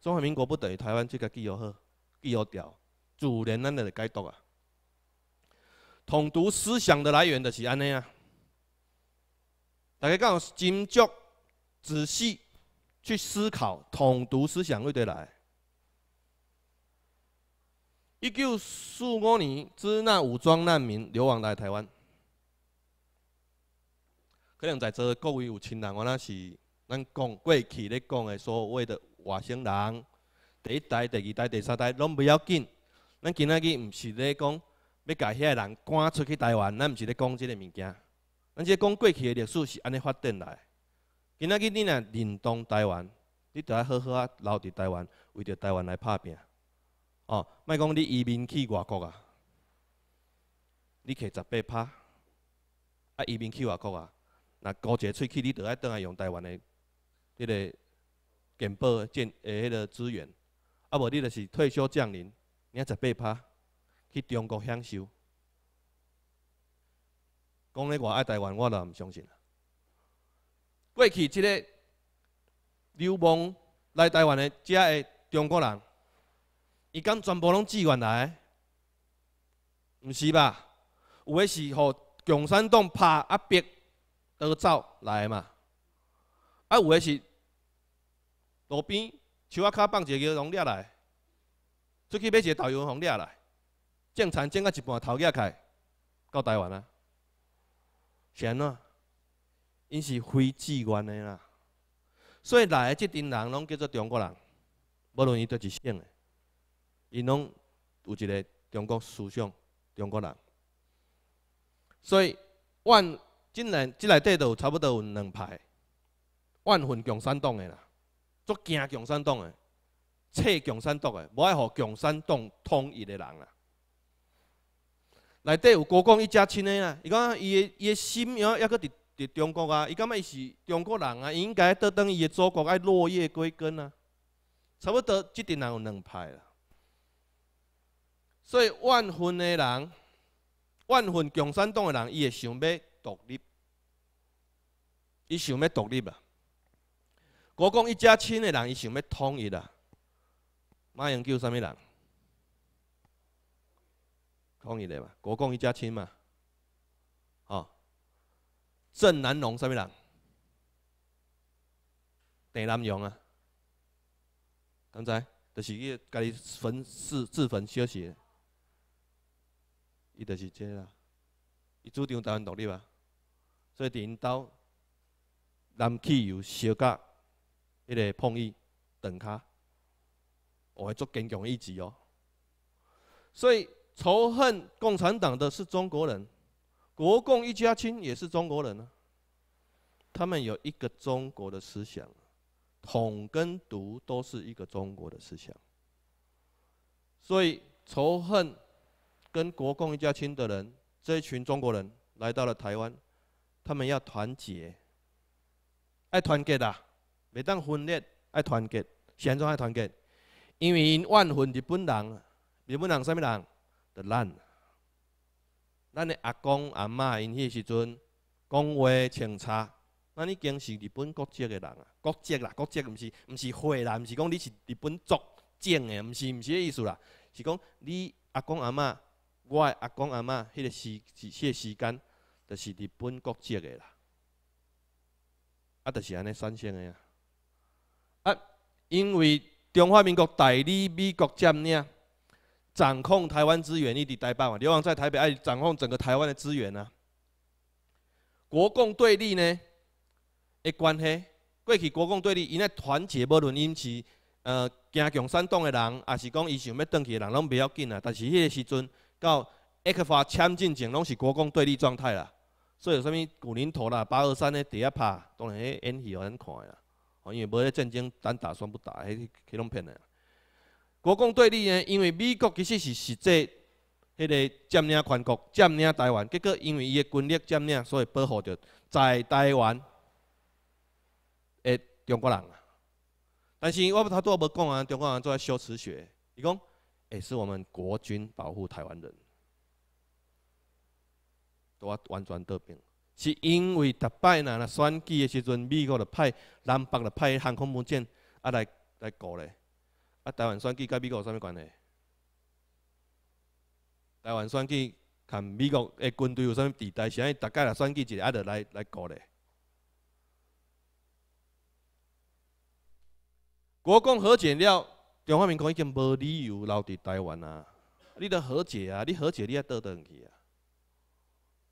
中华民国不等于台湾，这个记友好，记友掉，主连咱都解毒啊。统独思想的来源就是安尼啊。大家讲，斟酌、仔细去思考、统读、思想会对来。一九四五年，支那武装难民流亡来台湾。可能在座各位有亲人，原来是咱讲过去咧讲的所谓的外省人，第一代、第二代、第三代拢不要紧。咱今仔日毋是咧讲要甲遐人赶出去台湾，咱毋是咧讲即个物件。咱即讲过去的历史是安尼发展来，今仔日你若认同台湾，你就要好好啊留伫台湾，为着台湾来拍拼，哦，莫讲你移民去外国啊，你去十八拍，啊移民去外国啊，那高一喙齿，你就要倒来用台湾的迄个健保建诶迄个资源，啊无你就是退休降临，你啊十八拍去中国享受。讲你我爱台湾，我都毋相信啦。过去即个流氓来台湾的遮个中国人，伊讲全部拢自愿来，毋是吧？有诶是互共产党拍啊逼，倒走来嘛。啊有诶是路边树仔骹放一个拢掠来，出去买一个豆油，互掠来，种田种到一半头起开，到台湾啊。是安怎？因是非自愿的啦，所以来的即阵人拢叫做中国人，无论伊倒一省的，因拢有一个中国思想，中国人。所以万进来即内底，都有差不多有两派，万分共产党的啦，足惊共产党个，切共产党个，无爱互共产党统一的人啦。内底有国共一家亲的啦，伊讲伊的伊的心，也后也搁伫伫中国啊，伊感觉伊是中国人啊，应该倒等伊的祖国爱落叶归根啊。差不多即点人有两派啦，所以万分的人，万分共产党的人，伊会想要独立，伊想要独立啊。国共一家亲的人，伊想要统一啦。马英九叫啥物人？讲伊咧嘛，国共一家亲嘛，哦，郑南榕什物人？郑南榕啊，刚才就是伊家己焚自自焚消失，伊就是怎啦，伊主张台湾独立啊，所以伫因兜用汽油烧甲迄个抗伊灯塔，我来做坚强意志哦，所以。仇恨共产党的是中国人，国共一家亲也是中国人啊。他们有一个中国的思想，统跟独都是一个中国的思想。所以，仇恨跟国共一家亲的人，这一群中国人来到了台湾，他们要团结，爱团结啊！每当分裂爱团结，现在爱团结，因为万分日本人，日本人什么人？咱，咱的阿公阿妈因迄时阵讲话清差。咱已经是日本国籍的人啊？国籍啦，国籍毋是，毋是血啦，是讲你是日本族降的，毋是，毋是个意思啦。是讲你阿公阿妈，我阿公阿妈迄个时，迄个时间，就是日本国籍的啦。啊，就是安尼产生的啊，因为中华民国代理美国占领。掌控台湾资源，异地待霸嘛。流亡在台北爱掌控整个台湾的资源啊。国共对立呢？诶，关系过去国共对立，因咧团结，无论因是呃，加强产党的人，还是讲伊想要转去的人，拢袂要紧啊。但是迄个时阵到一克发签进前，拢是国共对立状态啦。所以有啥物古林头啦、八二三咧第一拍，当然迄演戏互人看啦。哦，因为无咧战争单打双不打，迄迄拢骗的。国共对立呢？因为美国其实是实际迄个占领全国、占领台湾，结果因为伊的军力占领，所以保护着在台湾的中国人。但是我不他都无讲啊，中国人做啊修辞学，伊讲哎，是我们国军保护台湾人，都完全得病，是因为逐摆若若选举的时阵，美国就派南北就派航空母舰啊来来搞嘞。啊，台湾选举甲美国有啥物关系？台湾选举，看美国的军队有啥物地带，是安尼，大家来选举一个啊，着来来搞咧。国共和解了，中华民国已经无理由留伫台湾啊！你着和解啊，你和解，你也倒转去啊！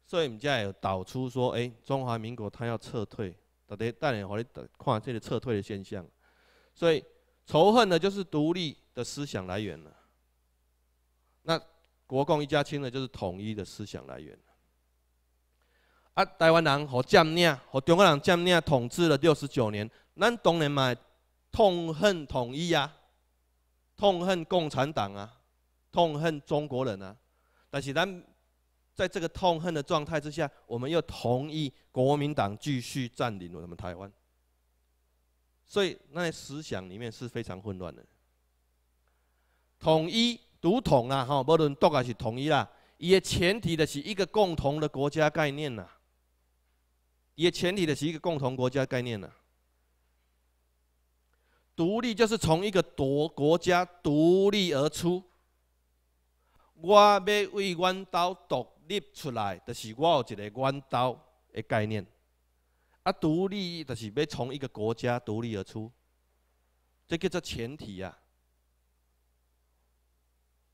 所以，才会导出说，哎，中华民国他要撤退，逐家带领互汝看这个撤退的现象，所以。仇恨呢，就是独立的思想来源了。那国共一家亲呢，就是统一的思想来源。啊，台湾人和占领和中国人占领统治了六十九年，咱当然嘛痛恨统一啊，痛恨共产党啊，痛恨中国人啊。但是咱在这个痛恨的状态之下，我们又同意国民党继续占领了我们台湾。所以那思想里面是非常混乱的。统一、独统啊，哈，无论独还是统一啦，伊的前提的是一个共同的国家概念呐。伊的前提的是一个共同国家概念呐。独立就是从一个独国家独立而出。我要为弯刀独立出来，就是我有一个弯刀的概念。啊，独立就是要从一个国家独立而出，这叫做前提啊。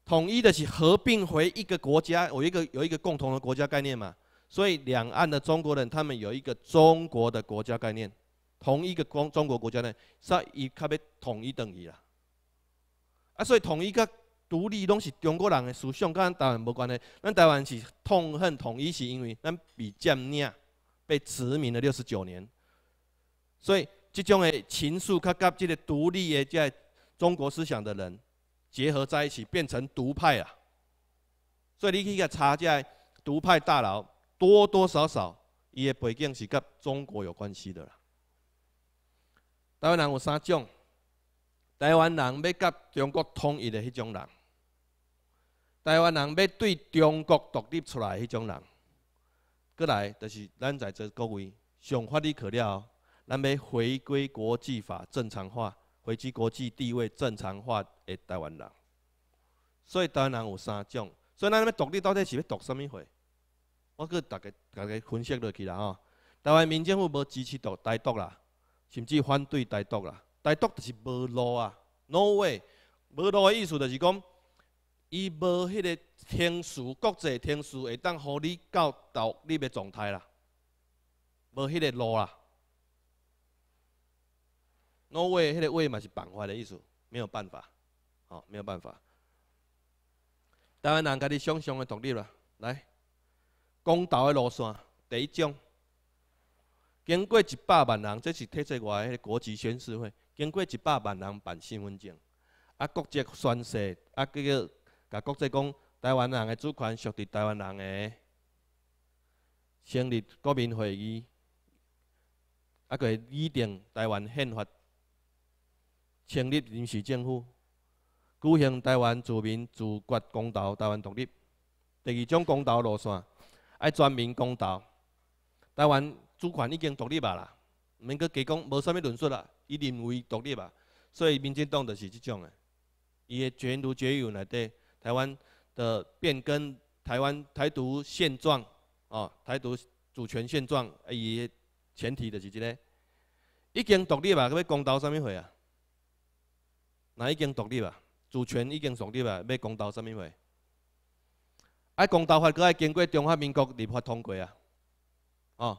统一的是合并回一个国家，有一个有一个共同的国家概念嘛。所以两岸的中国人他们有一个中国的国家概念，同一个中中国国家呢，所以他要统一等于啦。啊，所以统一跟独立拢是中国人的思想，跟台湾无关系。咱台湾是痛恨统一，是因为咱被占领。被殖民了六十九年，所以这种诶情愫，佮佮这个独立诶，在中国思想的人结合在一起，变成独派啊。所以你去以查一下，独派大佬多多少少，伊诶背景是佮中国有关系的啦。台湾人有三种：台湾人要佮中国统一的迄种人，台湾人要对中国独立出来迄种人。过来，就是咱在这各位想法的了后，咱要回归国际法正常化，回归国际地位正常化的台湾人。所以台湾人有三种，所以咱要独立到底是要独什么货？我跟大家大家分析落去啦吼。台湾民政府无支持独台独啦，甚至反对台独啦。台独就是无路啊，No way，无路的意思就是讲。伊无迄个天数，国际天数会当互你到独你的状态啦，无迄个路啦。路位，迄个位嘛是办法的意思，没有办法，好，没有办法。台湾人家己想象的独立啦，来，公道的路线，第一种，经过一百万人，这是体测外个国际宣示会，经过一百万人办身份证，啊，国际宣誓，啊，叫。啊！国际讲，台湾人的主权属于台湾人的，成立国民会议，啊个拟定台湾宪法，成立临时政府，举行台湾自民自决公投，台湾独立。第二种公投路线，爱全民公投，台湾主权已经独立啊啦，毋免去加讲无啥物论述啦，伊认为独立啊，所以民进党就是即种的，伊的前途决议内底。台湾的变更，台湾台独现状，哦，台独主权现状，伊前提的是即个，已经独立啦，要公道什么会啊？若已经独立啊，主权已经独立啊，要公道什么会？啊，公道法阁爱经过中华民国立法通过啊，哦，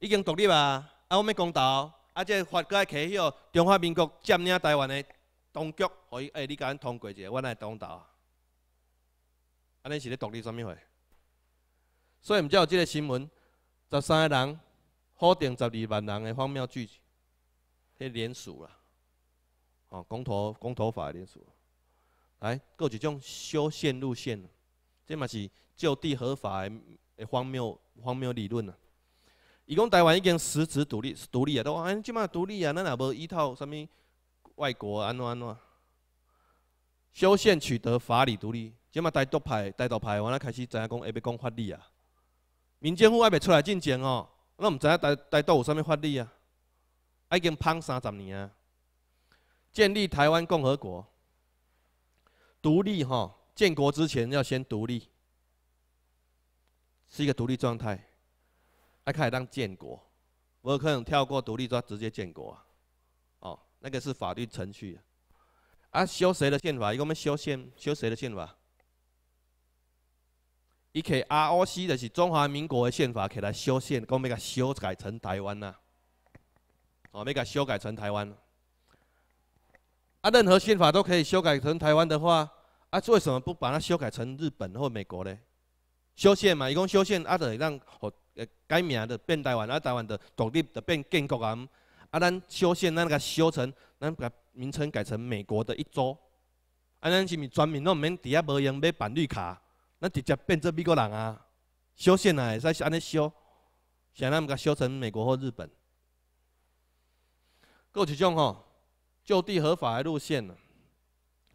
已经独立啊，啊，我咪公道，啊，即个法阁爱起许中华民国占领台湾的。当局可以，哎，你甲俺通过一下，我来当道。安尼是咧独立啥物货？所以毋只有即个新闻，十三个人否定十二万人的荒谬句子，去连署啦。哦，公投，公投法连署。来，搁一种修宪路线，这嘛是就地合法的荒谬荒谬理论啊。伊讲台湾已经实质独立，独立啊！都安哎，这嘛独立啊，咱也无依靠啥物。外国安怎安怎？修宪取得法理独立，即嘛台独派、台独派，我了开始影讲爱要讲法理啊！民间府爱袂出来竞争哦，那毋知影台台独有啥物法理啊？已经判三十年啊！建立台湾共和国，独立吼，建国之前要先独立，是一个独立状态，才开始当建国。我有可能跳过独立，专直接建国。那个是法律程序，啊，修谁的宪法？一个我们修宪，修谁的宪法？伊起 R O C 的是中华民国的宪法，给它修宪，讲要它修改成台湾呐。哦，要它修改成台湾。啊，任何宪法都可以修改成台湾的话，啊，为什么不把它修改成日本或美国呢？修宪嘛，一共修宪，啊，得让改名的变台湾，啊，台湾的独立的变建国啊。啊，咱修宪，咱个修成，咱个名称改成美国的一州，啊，咱是是全民拢免底下无用要办绿卡，咱直接变做美国人啊，修宪啊，会使是安尼修，尼毋个修成美国或日本。有一种吼，就地合法的路线，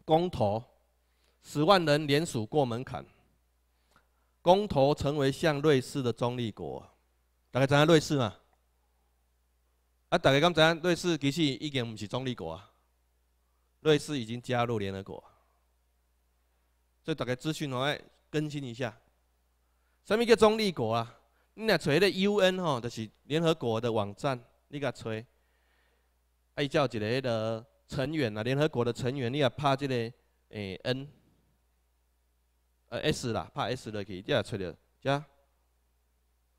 公投，十万人联署过门槛，公投成为像瑞士的中立国，大概影瑞士嘛。啊！大家知才瑞士其实已经毋是中立国啊，瑞士已经加入联合国，所以大家资讯话更新一下。什么叫中立国啊？你找迄个 UN 吼，就是联合国的网站，你给锤。哎，叫一个迄个成员啊，联合国的成员，你若拍即个诶 N，呃 S 啦，拍 S 落去，你也锤着，这。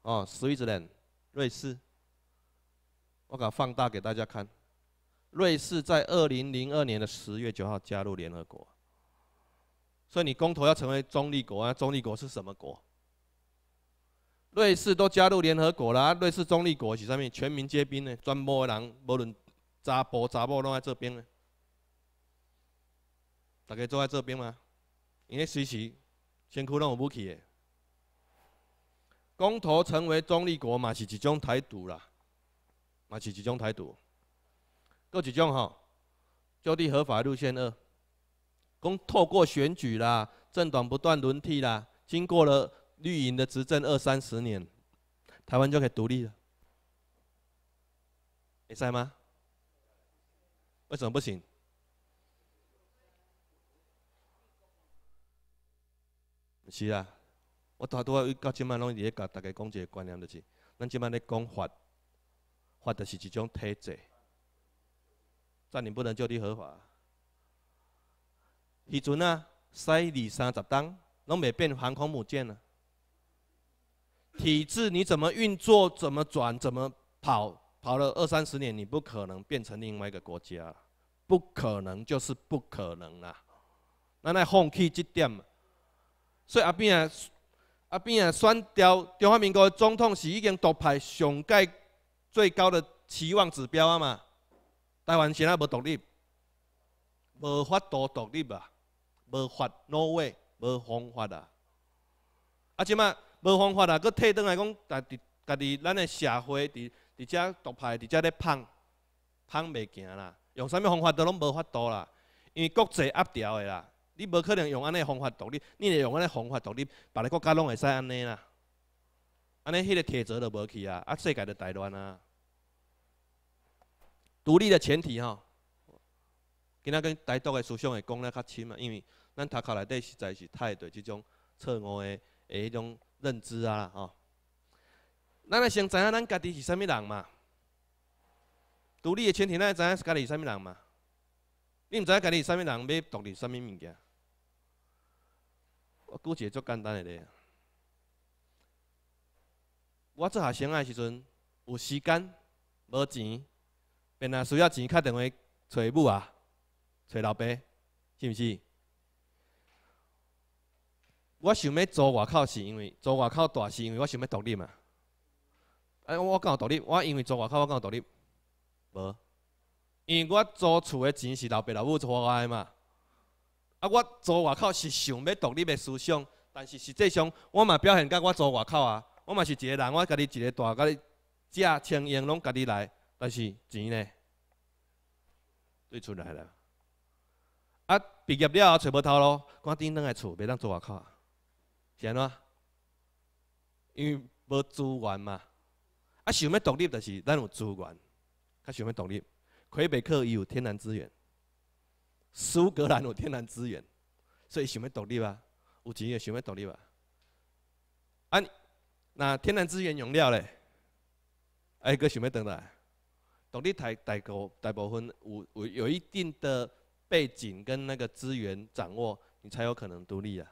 哦，Switzerland，瑞士。我把它放大给大家看。瑞士在二零零二年的十月九号加入联合国，所以你公投要成为中立国啊？中立国是什么国？瑞士都加入联合国了，瑞士中立国是啥物？全民皆兵呢？全部人无论查甫查某拢在这边呢？大家坐在这边吗？因为随时先去弄武器的公投成为中立国嘛，是一种态度啦。嘛是一种态度。搁几种吼，就地合法路线二，讲透过选举啦，政党不断轮替啦，经过了绿营的执政二三十年，台湾就可以独立了，会在吗？为什么不行？是啊，我大多到今嘛拢伫咧甲大家讲一个观念，就是咱今嘛咧讲法。法就是一种体制，但你不能叫地合法。迄阵啊，三二三十吨，拢未变航空母舰呢。体制你怎么运作、怎么转、怎么跑，跑了二三十年，你不可能变成另外一个国家，不可能就是不可能啊！咱来放弃这点，所以阿边啊边啊选掉中华民国总统是已经独派上届。最高的期望指标啊嘛，台湾现在无独立，无法度独立啊，无法，no way，无方法啊。即且嘛，无方法啊，佮退转来讲，家己家己咱的社会，伫伫遮独派，伫遮咧胖胖袂行啦。用甚物方法都拢无法度啦，因为国际压调的啦。你无可能用安尼方法独立，你若用安尼方法独立，别个国家拢会使安尼啦。安尼迄个铁则就无去啊，啊世界就大乱啊。独立的前提，吼，跟仔跟台独的思想会讲得较深嘛，因为咱读校内底实在是太多即种错误的诶迄种认知啊，吼。咱要先知影咱家己是啥物人嘛。独立的前提，咱要知影家己啥物人嘛。你毋知影家己啥物人，要独立啥物物件？我估计足简单的咧。我做学生诶时阵，有时间，无钱。变来需要钱，打电话找母啊，找老爸，是毋是？我想要租外口，是因为租外口大，是因为我想要独立嘛。哎，我敢有独立？我因为租外口，我敢有独立？无，因为我租厝的钱是老爸、老母出我的嘛。啊，我租外口是想要独立的思想，但是实际上我嘛表现甲我租外口啊，我嘛是一个人，我家己一个大，家己食、穿、用拢家己来。但是钱呢，对出来了。啊，毕业了也找不头喽，赶紧倒来厝，袂当做外靠，是安怎？因为无资源嘛。啊，想要独立，就是咱有资源，较想要独立。魁北克有天然资源，苏格兰有天然资源，所以想要独立啊，有钱也想要独立啊。啊，那天然资源用掉咧，哎，搁想要倒来？独立台大部台国分，有有有一定的背景跟那个资源掌握，你才有可能独立啊。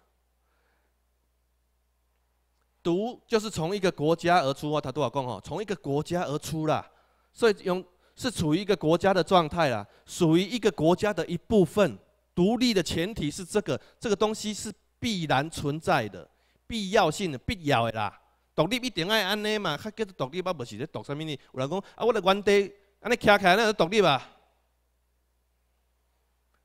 独就是从一个国家而出啊，他多少讲哦，从一个国家而出啦，所以用是处于一个国家的状态啦，属于一个国家的一部分。独立的前提是这个，这个东西是必然存在的，必要性的必要的啦。独立一定爱安尼嘛，他叫做独立，我不是咧独啥物呢？有人讲啊，我的原地。你站起来，那是独立吧？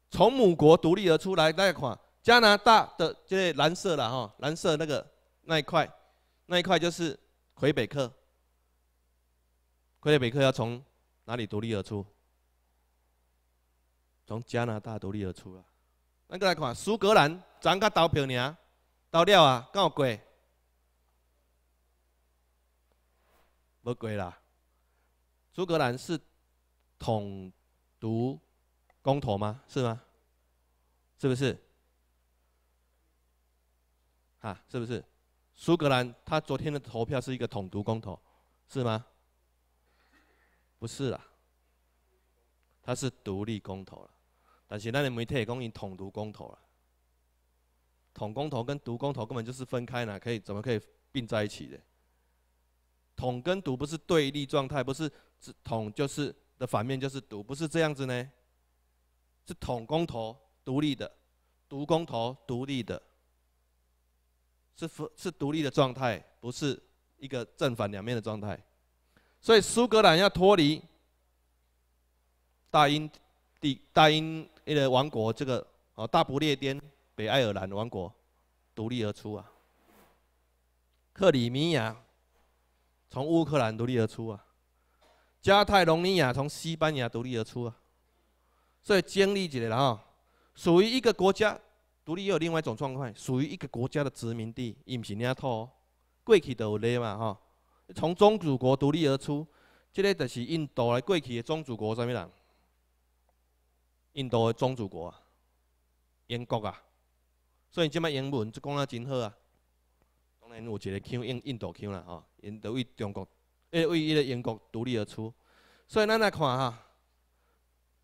从母国独立而出来，大家看，加拿大的这个蓝色啦，吼，蓝色那个那一块，那一块就是魁北克。魁北克要从哪里独立而出？从加拿大独立而出啊！咱再来看苏格兰，咱甲投票尔，投了啊？到有过？无过啦。苏格兰是。统独公投吗？是吗？是不是？啊，是不是？苏格兰他昨天的投票是一个统独公投，是吗？不是啊，他是独立公投了。但是那些媒体也讲，已统独公投了。统公投跟独公投根本就是分开的，可以怎么可以并在一起的？统跟独不是对立状态，不是，统就是。的反面就是独，不是这样子呢，是统公投独立的，独公投独立的，是是独立的状态，不是一个正反两面的状态。所以苏格兰要脱离大英帝大英个王国这个哦大不列颠北爱尔兰王国独立而出啊，克里米亚从乌克兰独立而出啊。加泰罗尼亚从西班牙独立而出啊，所以经历一个啦吼，属于一个国家独立，又有另外一种状况，属于一个国家的殖民地，伊毋是领土，过去都有咧嘛吼，从宗主国独立而出，即个就是印度来过去的宗主国，啥物啦？印度的宗主国，啊，英国啊，所以即摆英文就讲得真好啊，当然有一个腔印印度腔啦吼，印度为中国。A 位的英国独立而出，所以咱来看哈，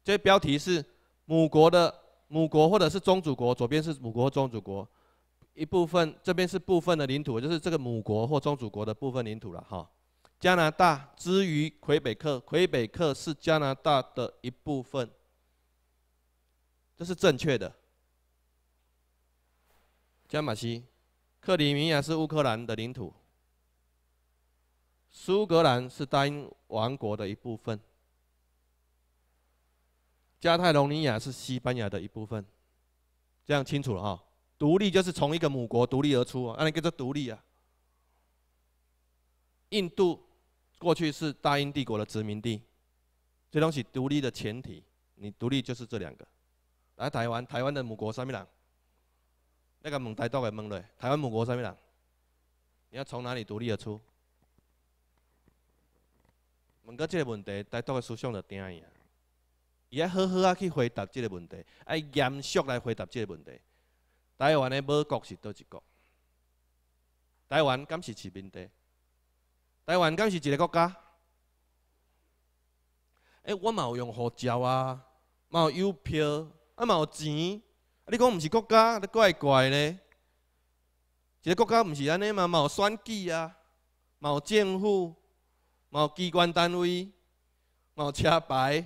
这标题是母国的母国或者是宗主国，左边是母国宗主国一部分，这边是部分的领土，就是这个母国或宗主国的部分领土了哈。加拿大之于魁北克，魁北克是加拿大的一部分，这是正确的。加马西，克里米亚是乌克兰的领土。苏格兰是大英王国的一部分，加泰隆尼亚是西班牙的一部分，这样清楚了哈。独立就是从一个母国独立而出，那你叫做独立啊？印度过去是大英帝国的殖民地，这东西独立的前提，你独立就是这两个。来台湾，台湾的母国上面人？那个蒙台独的蒙来，台湾母国上面人？你要从哪里独立而出？问过这个问题，台独的思想就定去啊！伊要好好啊去回答这个问题，要严肃来回答这个问题。台湾的美国是倒一个？台湾敢是殖民地？台湾敢是一个国家？哎，我有用护照啊，有邮票啊，有钱啊！你讲毋是国家，你怪怪呢？一个国家毋是安尼嘛？有选举啊，有政府。某机关单位，某车牌，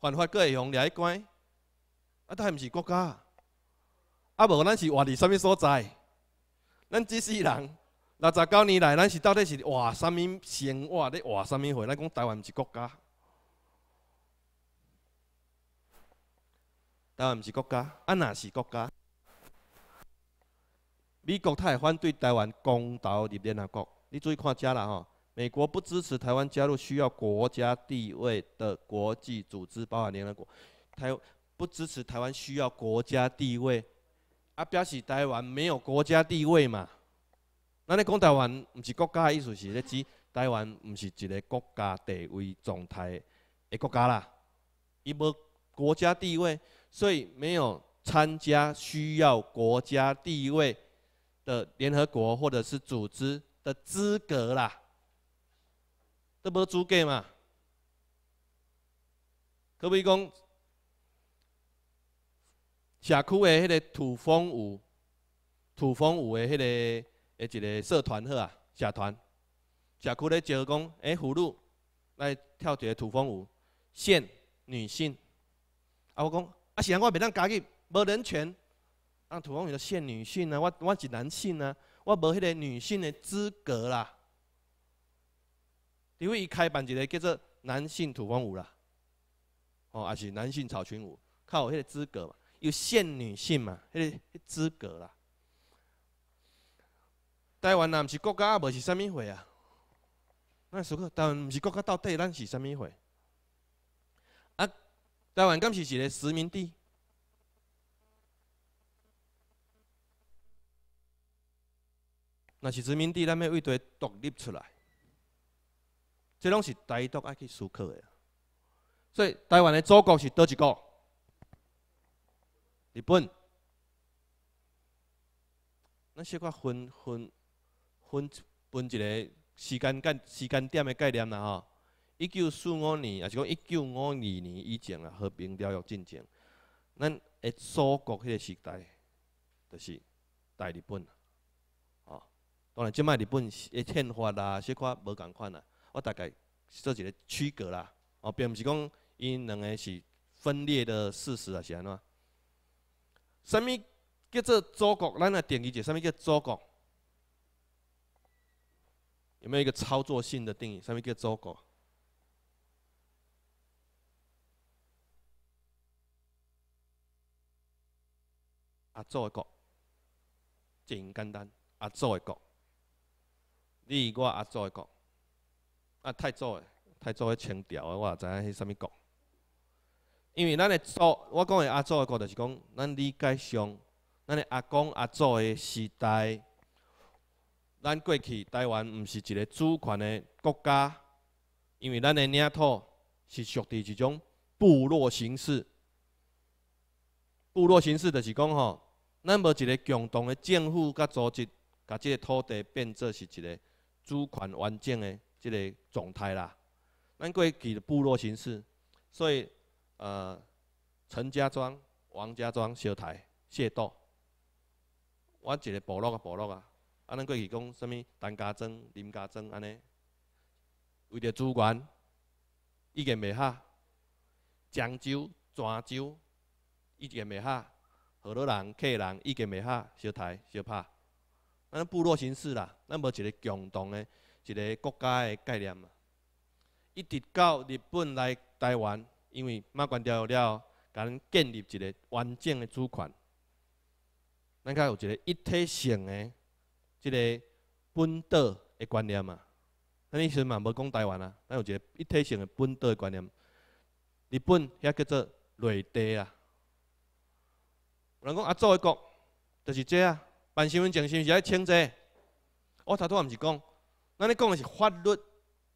犯法个会用掠去关，啊，都系毋是国家，啊无咱是活伫啥物所在？咱即世人六十九年来，咱是到底是活啥物生活咧活啥物货？咱讲台湾毋是国家，台湾毋是国家，啊若是国家？美国他反对台湾公投入联合国。你注意看加了哈，美国不支持台湾加入需要国家地位的国际组织，包含联合国。台不支持台湾需要国家地位，啊，表示台湾没有国家地位嘛？那你讲台湾不是国家，的意思是咧，指台湾不是一个国家地位状态的国家啦，伊无国家地位，所以没有参加需要国家地位的联合国或者是组织。的资格啦，都无资格嘛？可不可以讲，社区的迄个土风舞、土风舞的迄个一个社团好啊？社团，社区咧招讲，哎，葫芦来跳这个土风舞，限女性。啊，我讲，啊，是啊，我袂当加入，无人权，啊，土风舞限女性啊，我我是男性啊。我无迄个女性的资格啦，因为伊开办一个叫做男性土风舞啦，哦，也是男性草裙舞，靠，迄个资格嘛，有限女性嘛，迄个资格啦。台湾人是国家，无是啥物货啊？那属可，台湾毋是国家到底咱是啥物货？啊，台湾敢是一个殖民地？若是殖民地，咱要为对独立出来，即拢是台独爱去思考的。所以台湾的祖国是倒一个？日本。咱先块分分分分一个时间间时间点的概念啦吼。一九四五年，也是讲一九五二年以前啦，和平条约进程。咱的祖国迄个时代，就是大日本。当然，即卖日本的宪法啦，些款无共款啦。我大概做一个区隔啦。哦，并不是讲因两个是分裂的事实啊，是安怎？什物叫做祖国？咱来定义一下，什么叫做祖国？有没有一个操作性的定义？什么叫做祖国？啊，祖国，真简单，啊，祖国。你我阿祖国，啊太祖的太祖的清朝的，我也知影是啥物国。因为咱的祖，我讲的阿祖的国，就是讲，咱理解上，咱的阿公阿祖的时代，咱过去台湾毋是一个主权的国家，因为咱的领土是属于一种部落形式。部落形式就是讲吼，咱无一个共同的政府佮组织，甲即个土地变作是一个。主权完整的即个状态啦。咱过去的部落形式，所以呃，陈家庄、王家庄相台、谢道，我一个部落啊，部落啊，啊，咱过去讲啥物？陈家庄、林家庄安尼，为着主权，意见袂合。漳州、泉州，意见袂合，很多人、客人意见袂合，相台、相拍。啊，部落形式啦，那么一个共同的、一个国家的概念嘛，一直到日本来台湾，因为马关条约，咱建立一个完整的主权，咱家有一个一体性的、一个本岛的观念嘛。那你前嘛无讲台湾啦，咱有一个一体性的本岛的观念。日本遐叫做内地啦，人讲亚洲的国，就是这啊。办身份证是毋是爱请者，我头拄仔毋是讲，咱咧讲的是法律，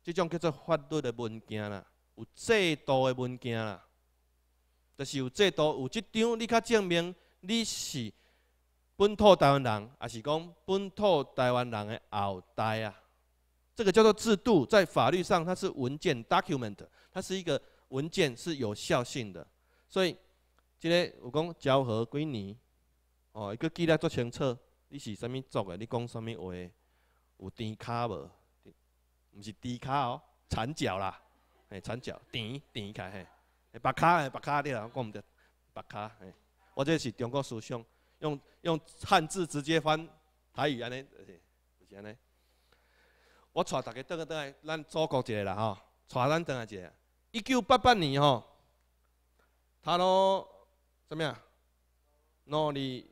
即种叫做法律的文件啦，有制度的文件啦，就是有制度有即张，你较证明你是本土台湾人，也是讲本土台湾人的后代啊？这个叫做制度，在法律上它是文件 （document），它是一个文件是有效性的。所以今天我讲交合归你，哦，一个记料做清楚。你是啥物族的？你讲啥物话？有猪卡无？毋是猪卡哦，缠脚啦，嘿，缠脚，甜，甜开嘿，白卡的，白卡你啦，讲毋着白卡嘿，我这是中国思想，用用汉字直接翻台语安尼，就是安尼。我带大家倒下倒来，咱祖国一个啦吼，带咱等下一个。一九八八年吼，他咯怎么样？努力。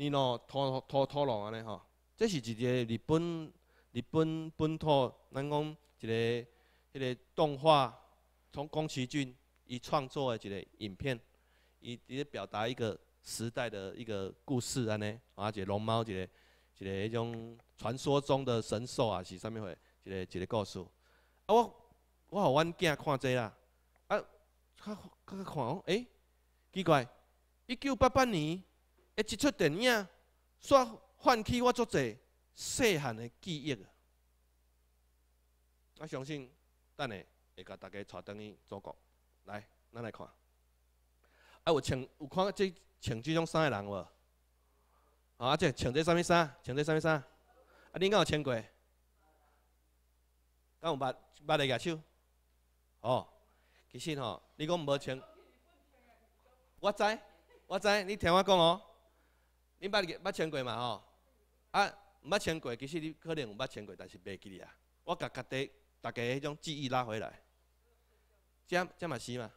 你喏，拖拖拖路安尼吼，这是一个日本日本本土，咱讲一个迄个动画，从宫崎骏伊创作的一个影片，伊伊咧表达一个时代的一个故事安尼，啊，个龙猫一个一个迄种传说中的神兽啊，是啥物货，一个一个故事。啊，我我互阮囝看这啦，啊，看看看哦，哎，奇怪，一九八八年。一出电影，煞唤起我足侪细汉的记忆。我相信等下会甲大家带登去祖国，来，咱来看。啊，有穿有看即穿即种衫的人无？啊，即穿即啥物衫？穿即啥物衫？啊，恁敢有穿过？敢有捌捌的举手？哦，其实哦，你讲无穿。我知，我知，你听我讲哦。你爸你爸穿过嘛吼？啊，毋捌穿过，其实你可能有捌穿过，但是袂记啊。我甲觉得大家迄种记忆拉回来，这这嘛是嘛，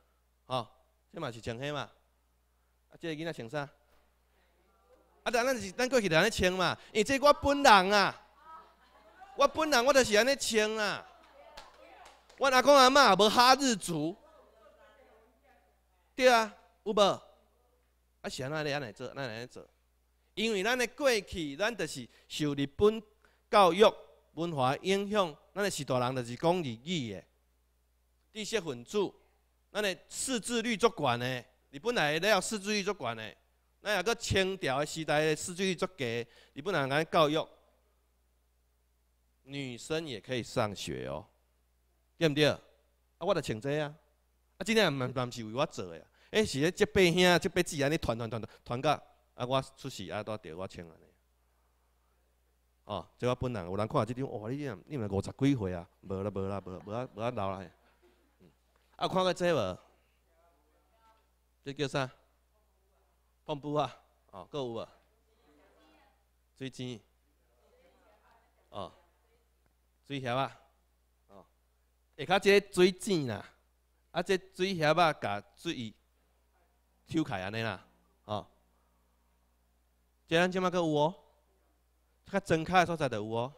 吼，这嘛是穿迄嘛。啊，这个囡仔穿啥？啊，但咱是咱过去就安尼穿嘛，为这我本人啊，我本人我就是安尼穿啊。我阿公阿妈无哈日族，对啊，有无？啊，是安尼，安尼做，安尼做。因为咱的过去，咱就是受日本教育文化影响，咱的许多人就是讲日语的，知识分子，咱的识字率足高的，日本来了识字率足高的，咱也搁清朝的时代识字率足低，日本来咱教育女生也可以上学哦，对不对？啊，我着穿这呀，啊，今天也毋是为我做的啊？迄是咧，这边兄，这边姐，安尼团团团团团个。啊！我出事啊！到地我穿安尼，哦，即我本人有人看即张，哇！你啊，你咪五十几岁啊？无啦，无啦，无，无啊，无啊老啦。嗯，啊，看过这无？这叫啥？蚌布啊？哦，搁有无？水螅，哦，水螅啊，哦，你即个水螅啦，啊，这水螅啊，甲水伊抽开安尼啦。即咱即满阁有哦，较真开的所在着有哦，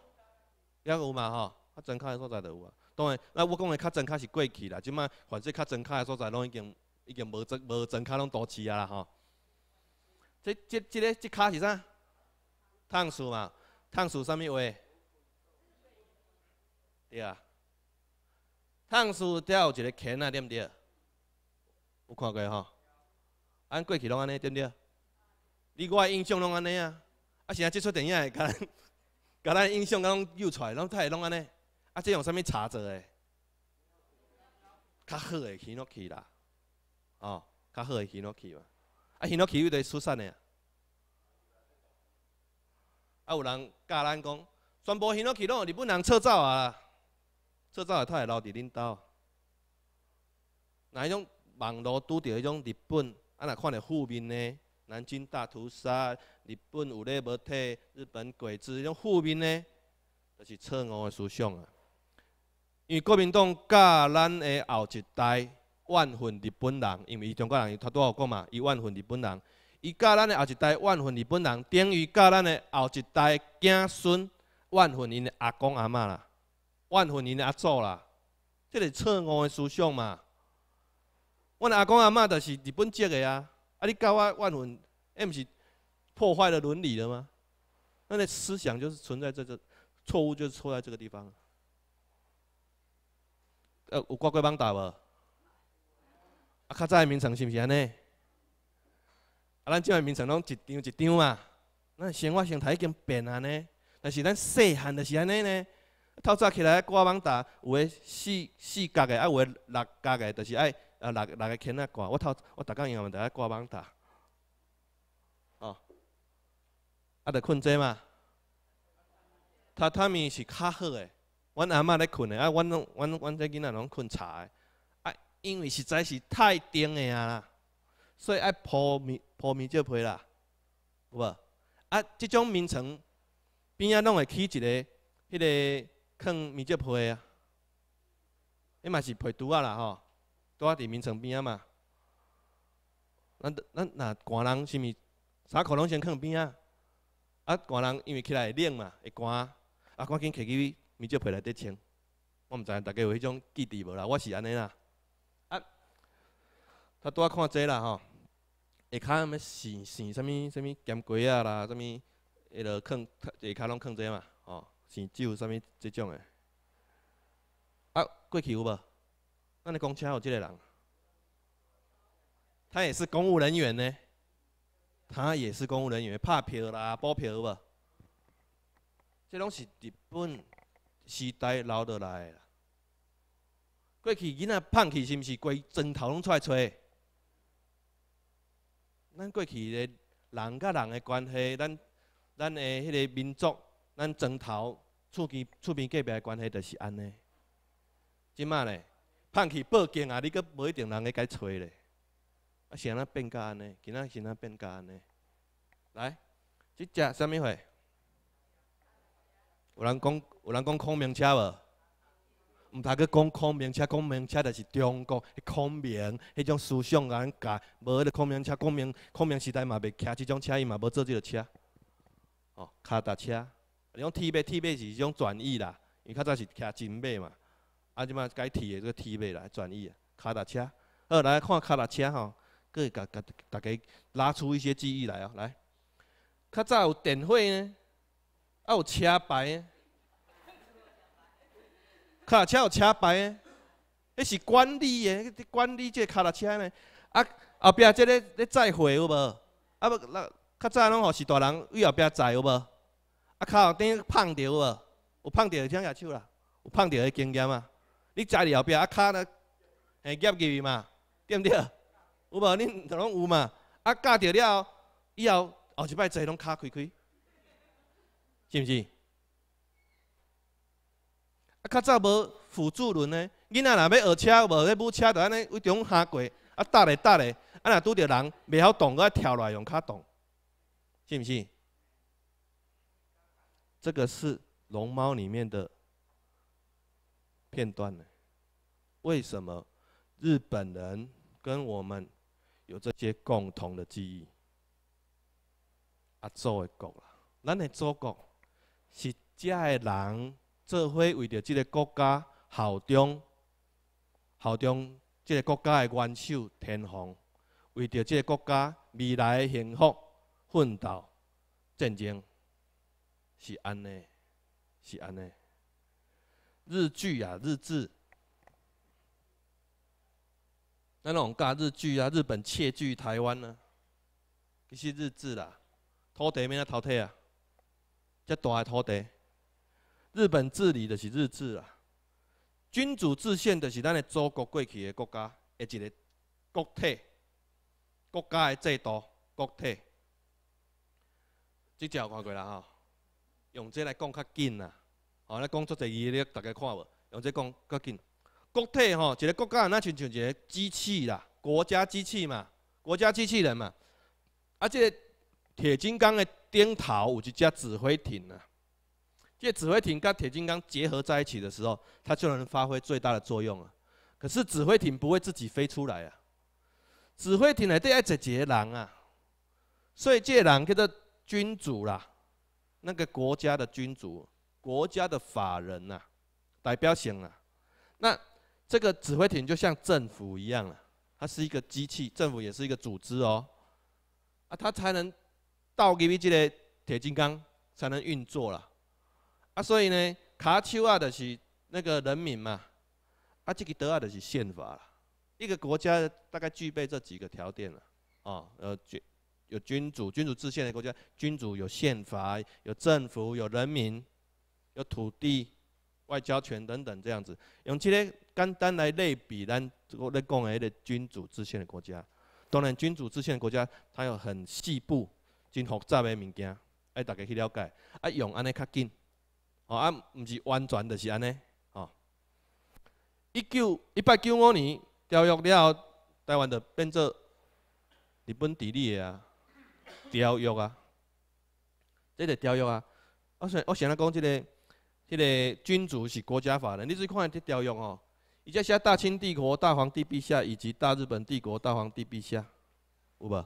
抑阁有嘛吼，较真开的所在着有啊，当然，那我讲的较真开是过去啦，即满凡是较真开的所在，拢已经已经无真无真开，拢都市啊啦吼。这这这个这卡是啥？糖树嘛，糖树啥物话？对啊，糖树掉有一个钳啊，对不对？有看过吼？按过去拢安尼，对不对？你我诶印象拢安尼啊，啊，现在即出电影诶，甲甲咱 印象拢揪出，来，拢太拢安尼。啊，即用啥物查做诶？较好诶，希诺奇啦，哦，较好诶，希诺奇嘛。啊，希诺奇伊伫出萨诶，啊，有人教咱讲，全部希诺奇拢日本人撤走啊，撤走诶，太留伫恁兜，哪一种网络拄着迄种日本，啊，若看着负面诶。南京大屠杀，日本有咧无替？日本鬼子，种负面咧，就是错误的思想啊！因为国民党教咱的后一代万恨日本人，因为伊中国人伊头拄有讲嘛，伊万恨日本人，伊教咱的后一代万恨日本人，等于教咱的后一代子孙万恨因阿公阿妈啦，万恨因阿祖啦，这个错误的思想嘛。我阿公阿妈就是日本籍的啊。啊！你教我万文，阿不是破坏了伦理了吗？那那思想就是存在这个错误，就是错在这个地方。呃，有挂过棒打无？啊，较早的民情是不是安尼？啊，咱即个眠床拢一张一张嘛。咱生活形态已经变安尼，但是咱细汉就是安尼呢。透早起来挂网打，有诶四四角的，啊有诶六角的，就是爱。啊，六六个钳仔挂，我头我大工用嘛。在遐挂网打，哦，啊，得困侪嘛，榻榻米是较好的，阮阿嬷咧困诶，啊，阮拢阮阮这囡仔拢困柴个，啊，因为实在是太顶个啊，所以爱铺棉铺棉这被啦，有无？啊，即种眠床边仔拢会起一个迄个盖棉这被啊，伊嘛是被仔啦吼。我伫眠床边啊嘛，咱咱那寒人是毋是衫裤拢先放边啊？啊，寒人因为起来会冷嘛，会寒，啊，赶紧摕起棉织被来得穿。我毋知大家有迄种忌讳无啦，我是安尼啦。啊，他啊看这啦吼，下骹咩生生啥物啥物咸鸡啊啦，啥物迄落炕下骹拢炕这嘛吼，生酒啥物即种的。啊，过去有无？那你公车有即个人？他也是公务人员呢，他也是公务人员，拍票啦、补票无？这拢是日本时代留落来的。啦。过去囡仔胖起是毋是规砖头拢出来吹？咱过去的人甲人的关系，咱咱的迄个民族，咱砖头厝边厝边隔壁的关系就是安尼。即卖咧？判去报警啊！你阁无一定人会改找咧。啊，是安那变价尼？今是安那变价尼？来，即只啥物货？有人讲有人讲孔明车无？毋通家讲孔明车，孔明车就是中国孔明，迄种思想人家无。迄孔明车，孔明孔明时代嘛袂骑即种车，伊嘛无做即个车。哦，卡达车，你讲铁马铁马是种转移啦，伊较早是骑金马嘛。啊，即嘛该 T 的这个 T 牌来，转移啊，卡踏车。二来看卡踏车吼，各个各大家拉出一些记忆来哦，来。较早有电火呢，啊有车牌，卡踏车有车牌，迄是管理的，管理这卡踏车呢。啊，后壁即个咧载货有无？啊不那较早拢吼是大人后壁载有无？啊靠，顶碰着有无？有碰着种野手啦？有碰着经验啊？你站立后边，啊，卡呢？很夹紧嘛，对不对？有无？恁拢有嘛？啊，教着了以后，后一摆迄拢骹开开，是不是？啊，较早无辅助轮呢，囡仔若要学车，无迄母车，就安尼一种下过，啊，搭咧搭咧，啊，若拄着人，袂晓动，搁跳落用骹动，是不是？这个是龙猫里面的。片段呢？为什么日本人跟我们有这些共同的记忆？啊，祖国啦，咱的祖国是家的人做伙为着这个国家效忠效忠，这个国家的元首天皇为着这个国家未来的幸福奋斗战争是安尼是安尼。日剧啊，日志。那那种干日剧啊，日本窃据台湾呢，一些日志啦，土地免阿偷睇啊，这大的土地，日本治理的是日志啦，君主制宪的是咱的祖国过去的国家，一个国体，国家的制度，国体。这条看过啦吼，用这来讲较紧啊。好，来讲出一个案大家看无？用这讲较紧。国体吼，一个国家那像像一个机器啦，国家机器嘛，国家机器人嘛。而且铁金刚的顶头有一只指挥艇啊。这指挥艇跟铁金刚结合在一起的时候，它就能发挥最大的作用了。可是指挥艇不会自己飞出来啊，指挥艇还有一只人啊，所以这人叫做君主啦，那个国家的君主。国家的法人呐，代表性啊，那这个指挥艇就像政府一样了，它是一个机器，政府也是一个组织哦，啊，它才能到给这个铁金刚才能运作了，啊，所以呢，卡丘二的是那个人民嘛，啊，这个德二的是宪法，一个国家大概具备这几个条件了，哦，呃，有君主，君主制宪的国家，君主有宪法，有政府，有人民。有土地、外交权等等，这样子，用这个简单来类比咱在讲的君主制宪的国家。当然，君主制宪的国家，它有很细部、真复杂的物件，哎，大家去了解，啊，用安尼较紧，啊，毋是完全的是安尼，啊，一九一八九五年条约了后，台湾就变作日本地理啊，条约啊，这个条约啊，我想，我想来讲这个。现个君主是国家法人，你是看这条用哦。伊前写大清帝国大皇帝陛下，以及大日本帝国大皇帝陛下，有无？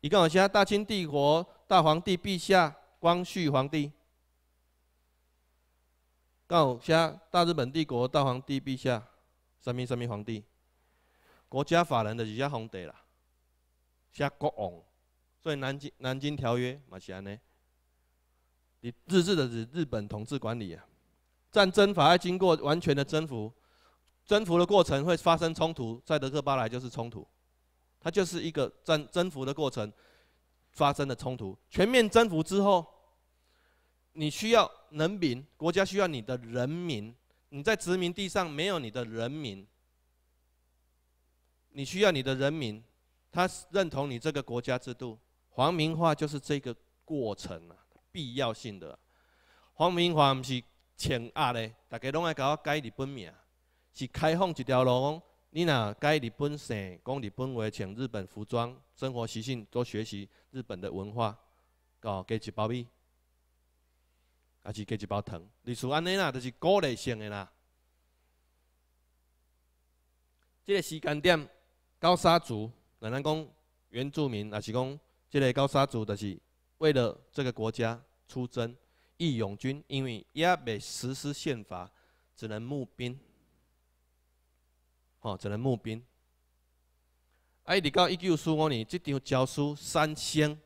伊讲有写大清帝国大皇帝陛下光绪皇帝，讲写大日本帝国大皇帝陛下，什么什么皇帝？国家法人的就写皇帝啦，写国王，所以南京南京条约嘛写呢。你日治的，日日本统治管理啊，战争法要经过完全的征服，征服的过程会发生冲突，在德克巴莱就是冲突，它就是一个征征服的过程发生的冲突。全面征服之后，你需要人民，国家需要你的人民，你在殖民地上没有你的人民，你需要你的人民，他认同你这个国家制度，皇民化就是这个过程啊。必要性的，黄明华毋是请压咧，大家拢爱我改日本名，是开放一条路，讲你若改日本姓，讲日本话，穿日本服装，生活习性多学习日本的文化，哦，加一包米，还是加一包糖，类似安尼啦，就是鼓励性的啦。这个时间点，高沙族，乃咱讲原住民，也是讲这个高沙族，就是。为了这个国家出征，义勇军，因为也未实施宪法，只能募兵，哦，只能募兵。哎，到一九四五年，这条诏书三仙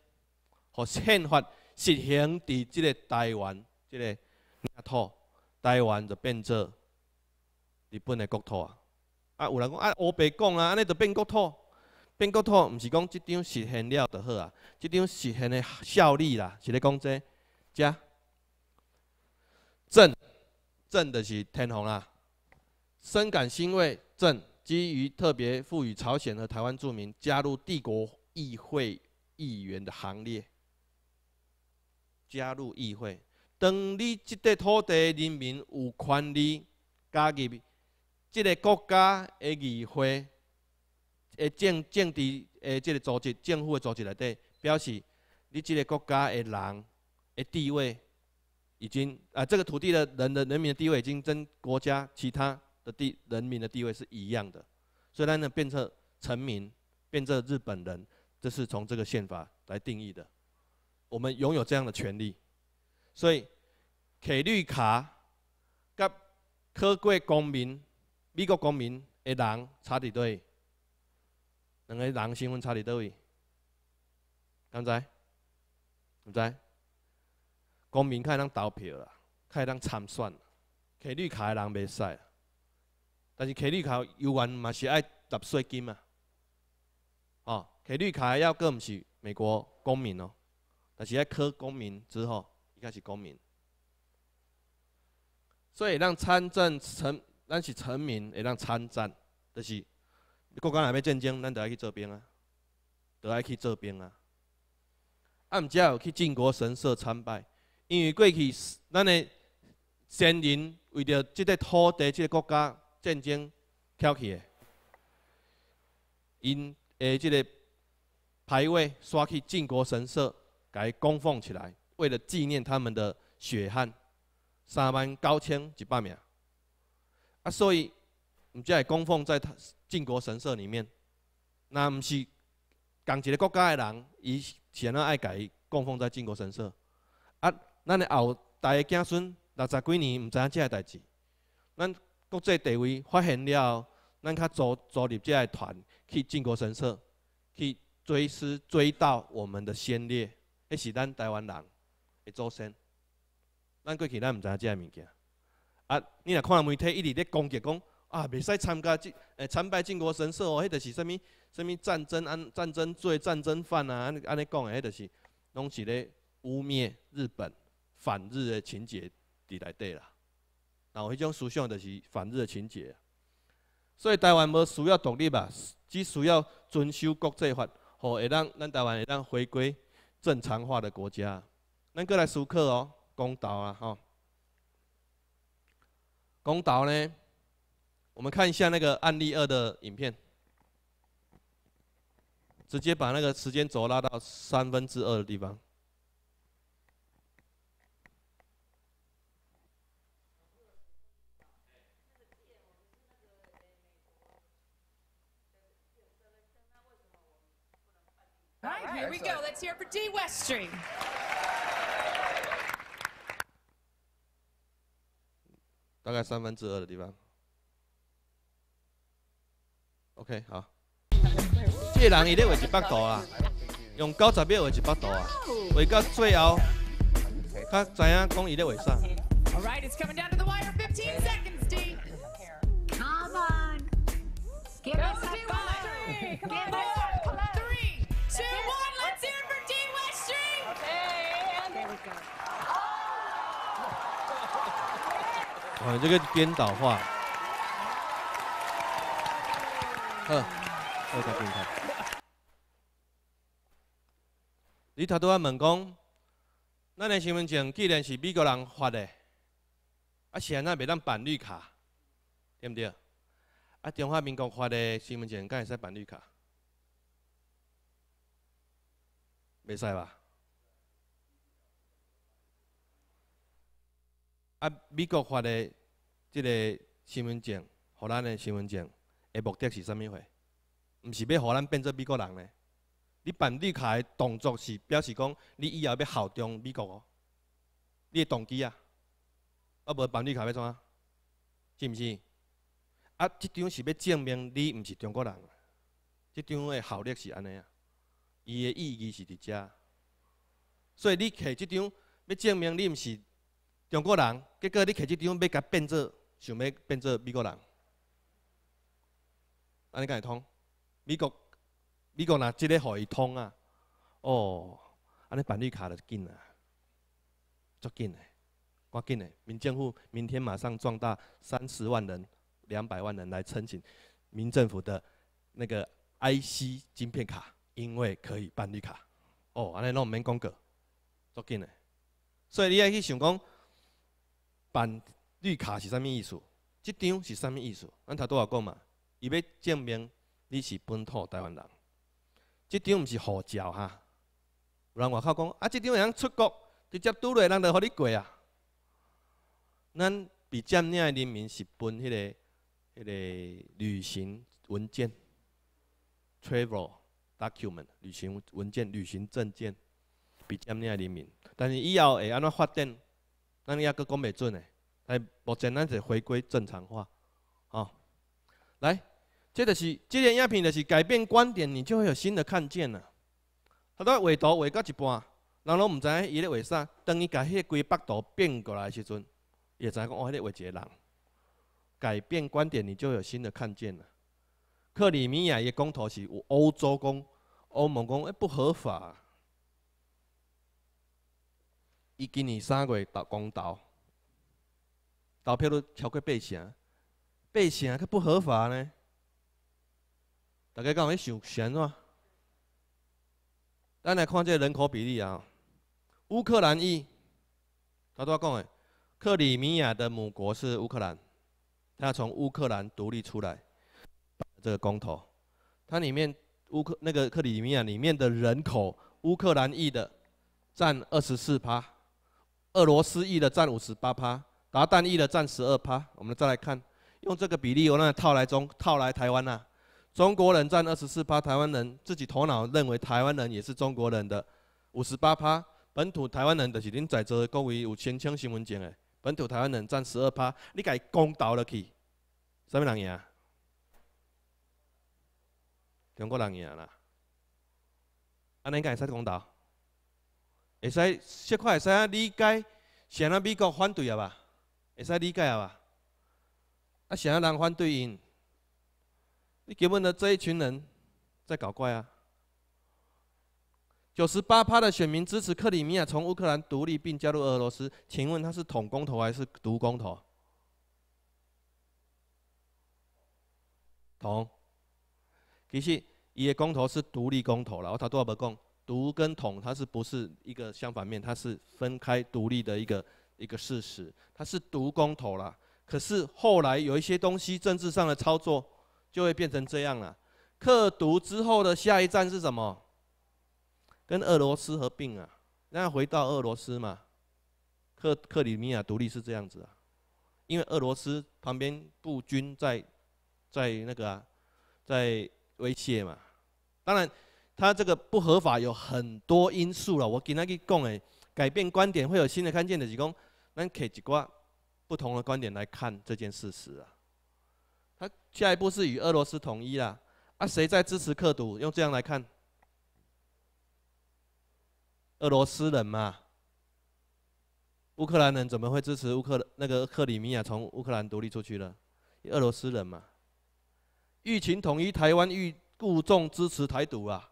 和宪法实行的这个台湾，这个领土，台湾就变作日本的国土啊！啊，有人讲啊，我白讲啊，安尼就变国土。变国土毋是讲这张实现了就好啊，这张实现的效力啦，是咧讲这，遮，正，正的是天皇啦，深感欣慰。正基于特别赋予朝鲜和台湾住民加入帝国议会议员的行列，加入议会，当你即块土地人民有权利加入即个国家的议会。诶，政政治诶，即个组织，政府的组织里底，表示你即个国家的人的地位，已经啊，这个土地的人的人民的地位，已经跟国家其他的地人民的地位是一样的。虽然呢，变成臣民，变成日本人，这是从这个宪法来定义的。我们拥有这样的权利，所以凯利卡甲可贵公民，美国公民的人差伫对。两个人身份差伫倒位？敢知？毋知？公民较会当投票啦，较会当参选。卡绿卡的人袂使，但是卡绿卡游完嘛是爱纳税金嘛。哦，卡绿卡要个毋是美国公民哦，但是要科公民之后，伊才是公民。所以让参政成，咱是成民，会让参政，但是。国家若要战争，咱就爱去做兵啊，就爱去做兵啊。啊，毋只有去靖国神社参拜，因为过去咱的先人为着即个土地、即个国家战争翘起，因诶即个牌位刷去靖国神社伊供奉起来，为了纪念他们的血汗，三万九千一百名。啊，所以毋只会供奉在他。靖国神社里面，那毋是同一个国家的人，伊安啊爱伊供奉在靖国神社，啊，咱的后代的子孙六十几年毋知影即个代志，咱国际地位发现了，咱较组组入即个团去靖国神社去追思追悼我们的先烈，迄是咱台湾人的祖先，咱过去咱毋知影即个物件，啊，你若看媒体一直咧攻击讲。啊，未使参加即诶参拜靖国神社哦，迄着是啥物啥物战争安战争做战争犯啊，安安尼讲诶，迄着是拢是咧污蔑日本反日诶情节，伫内底啦。然后迄种思想着是反日诶情节，所以台湾无需要独立吧，只需要遵守国际法，好会当咱台湾会当回归正常化的国家。咱过来思克哦，公道啊，吼，公道呢？我们看一下那个案例二的影片，直接把那个时间轴拉到三分之二的地方。i h here we go. Let's hear for D. Westring. 大概三分之二的地方。OK，好。这人伊在画一百度啊，用九十秒画一百度啊，画到最后，他知影讲伊在画啥。哦，这个编导化。好，我再听一你拄拄仔问讲，咱个身份证既然是美国人发的，啊现在袂当办绿卡，对毋对？啊，中华民国发的身份证，敢会使办绿卡？袂使吧？啊，美国发的即个身份证互咱个身份证。诶，目的是啥物货？毋是要互咱变做美国人咧？你办绿卡的动作是表示讲，你以后要效忠美国。哦，你的动机啊？啊无办绿卡要怎？是毋是？啊，即张是要证明你毋是中国人，即张的效力是安尼啊，伊的意义是伫遮。所以你摕即张要证明你毋是中国人，结果你摕即张要甲变做，想要变做美国人。安尼敢会通，美国，美国若即个互伊通啊！哦，安尼办绿卡就紧啊，足紧诶，赶紧诶！民政府明天马上壮大三十万人、两百万人来申请民政府的那个 IC 晶片卡，因为可以办绿卡。哦，安尼拢毋免广告，足紧诶。所以你爱去想讲办绿卡是啥物意思？即张是啥物意思？咱头拄仔讲嘛？伊要证明你是本土台湾人，即张毋是护照哈，有人外口讲啊，即张当出国直接都来人哋互你过啊。咱比占领的人民是分迄个、迄个旅行文件 （travel document，旅行文件、旅行证件）比占领的人民，但是以后会安怎发展，咱抑阁讲袂准诶。但目前咱是回归正常化。来，这就是这个影片，就是改变观点，你就会有新的看见了。他都画图画到一半，人拢唔知伊咧画啥，当伊把迄规幅图变过来的时阵，也影讲哦，个画一个人。改变观点，你就有新的看见了。克里米亚嘅公投是有欧洲公、欧盟公，诶，不合法。伊今年三月投公投，投票率超过八成。被选可不合法呢？大家敢有去想选啊？咱来看这人口比例啊。乌克兰裔，他都讲的，克里米亚的母国是乌克兰，他从乌克兰独立出来。这个公投，它里面乌克那个克里米亚里面的人口，乌克兰裔的占二十四趴，俄罗斯裔的占五十八趴，达旦裔的占十二趴。我们再来看。用这个比例，我那套来中套来台湾呐，中国人占二十四趴，台湾人自己头脑认为台湾人也是中国人的五十八趴，本土台湾人就是恁在座各位有先抢新闻证的，本土台湾人占十二趴，你给公道了去，什么人赢？中国人赢啦，安尼敢会使公道，会使这块会使理解，像那美国反对啊吧，会使理解啊吧？那想要两方对应？你请问的这一群人在搞怪啊！九十八趴的选民支持克里米亚从乌克兰独立并加入俄罗斯，请问他是统公投还是独公投？统，其实伊的公投是独立公投啦。我后多少白讲，独跟统，它是不是一个相反面？它是分开独立的一个一个事实，它是独公投啦。可是后来有一些东西政治上的操作就会变成这样了。克独之后的下一站是什么？跟俄罗斯合并啊？那回到俄罗斯嘛？克克里米亚独立是这样子啊，因为俄罗斯旁边步军在，在那个，啊，在威胁嘛。当然，他这个不合法有很多因素了。我跟他去讲诶，改变观点会有新的看见的是讲，咱克一寡。不同的观点来看这件事实啊，他下一步是与俄罗斯统一啦，啊？谁在支持克独？用这样来看，俄罗斯人嘛，乌克兰人怎么会支持乌克那个克里米亚从乌克兰独立出去了？俄罗斯人嘛，欲擒统一台湾欲故纵支持台独啊？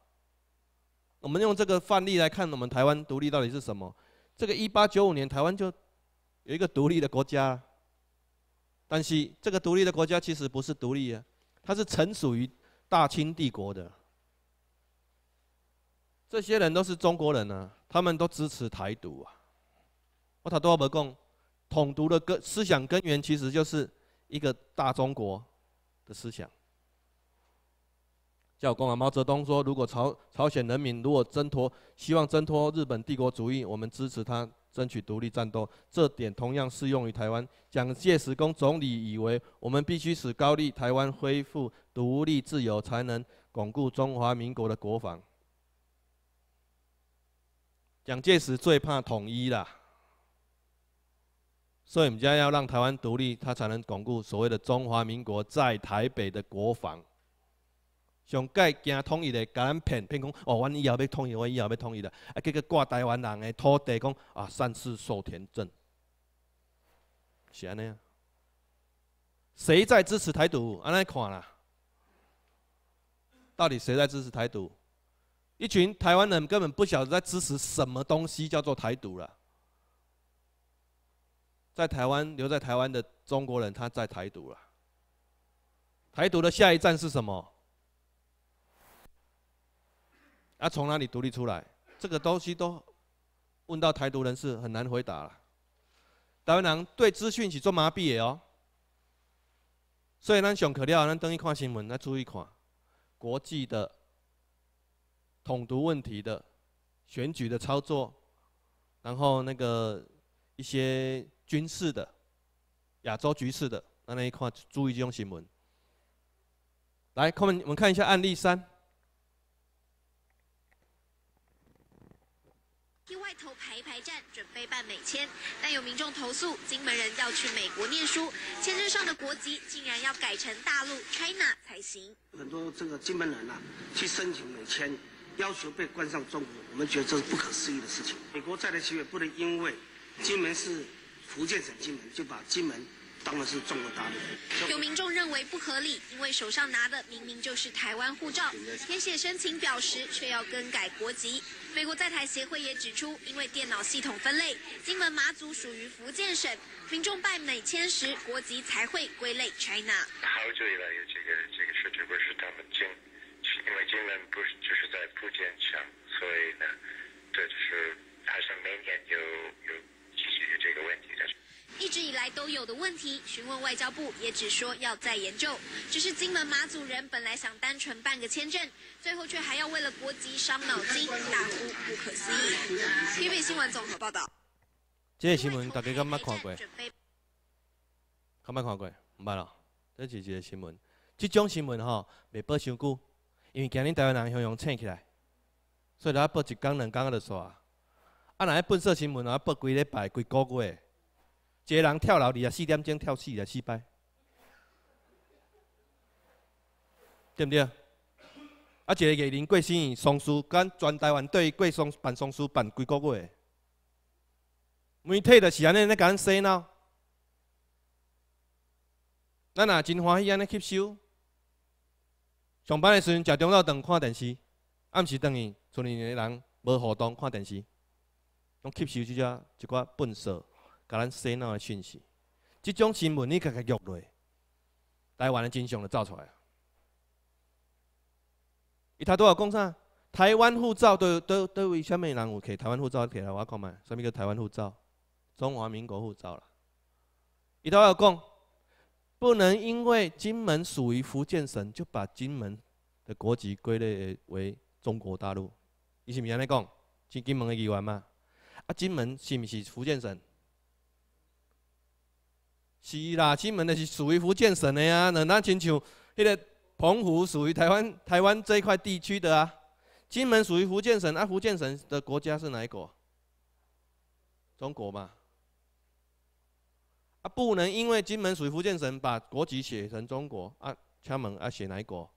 我们用这个范例来看，我们台湾独立到底是什么？这个一八九五年台湾就。有一个独立的国家，但是这个独立的国家其实不是独立啊，它是臣属于大清帝国的。这些人都是中国人啊，他们都支持台独啊。我他都没讲，统独的根思想根源其实就是一个大中国的思想。教工啊，毛泽东说，如果朝朝鲜人民如果挣脱，希望挣脱日本帝国主义，我们支持他。争取独立战斗，这点同样适用于台湾。蒋介石公总理以为，我们必须使高丽、台湾恢复独立自由，才能巩固中华民国的国防。蒋介石最怕统一啦，所以我们要让台湾独立，他才能巩固所谓的中华民国在台北的国防。上届惊统一的，甲咱骗骗讲，哦，阮以后要统一，阮以后要统一的，啊，结果挂台湾人的土地讲，啊，三次收田证，是安尼啊？谁在支持台独？安尼看啦，到底谁在支持台独？一群台湾人根本不晓得在支持什么东西，叫做台独了。在台湾留在台湾的中国人，他在台独了。台独的下一站是什么？他从哪里独立出来？这个东西都问到台独人士很难回答了。台湾党对资讯是做麻痹也哦。所以咱上可了，咱等于看新闻，来注意看国际的统独问题的选举的操作，然后那个一些军事的亚洲局势的，那那一块注意这种新闻。来，看我们看一下案例三。替外头排排站，准备办美签，但有民众投诉，金门人要去美国念书，签证上的国籍竟然要改成大陆 China 才行。很多这个金门人啊，去申请美签，要求被关上中国，我们觉得这是不可思议的事情。美国在的企业不能因为金门是福建省金门，就把金门。当然是中了大奖。有民众认为不合理，因为手上拿的明明就是台湾护照，填写申请表时却要更改国籍。美国在台协会也指出，因为电脑系统分类，金门、马祖属于福建省，民众办美签时国籍才会归类 China。好久以来有这个这个事情，不是他们金，因为金门不是就是在福建省，所以呢，这就是还是每年有有继续这个问题的。一直以来都有的问题，询问外交部也只说要再研究。只是金门马祖人本来想单纯办个签证，最后却还要为了国籍伤脑筋，大呼不可思议。t v 新闻综合报道。这个新闻大家刚莫看过，刚莫看过，唔捌咯。这是一个新闻，这种新闻吼未报太久，因为今年台湾人汹雄醒起来，所以拉报一公两公就煞。啊，啊，那那本色新闻啊，报几礼拜、几个月。一个人跳楼，二十四点钟跳四也四摆，对不对？啊！一个艺人过生尚书，干全台湾对过丧办丧事办几个月？媒体就是安尼咧，甲咱洗脑，咱也真欢喜安尼吸收。上班的时阵，食中昼饭看电视，暗时等于村里人无互动看电视，拢吸收即只一寡粪扫。甲咱洗脑的讯息，即种新闻你甲看玉类，台湾的真相就走出来伊他多少讲啥？台湾护照对对对，为虾米人有？摕台湾护照摕来，我看觅，什物叫台湾护照？中华民国护照啦。伊他有讲，不能因为金门属于福建省，就把金门的国籍归类为中国大陆。伊是毋是安尼讲？是金门的议员吗？啊，金门是毋是福建省？是啦，金门的是属于福建省的呀。那咱亲像迄个澎湖属于台湾，台湾这一块地区的啊。金门属于福建省，啊福建省的国家是哪国？中国嘛。啊，不能因为金门属于福建省，把国籍写成中国啊，敲门啊写哪国？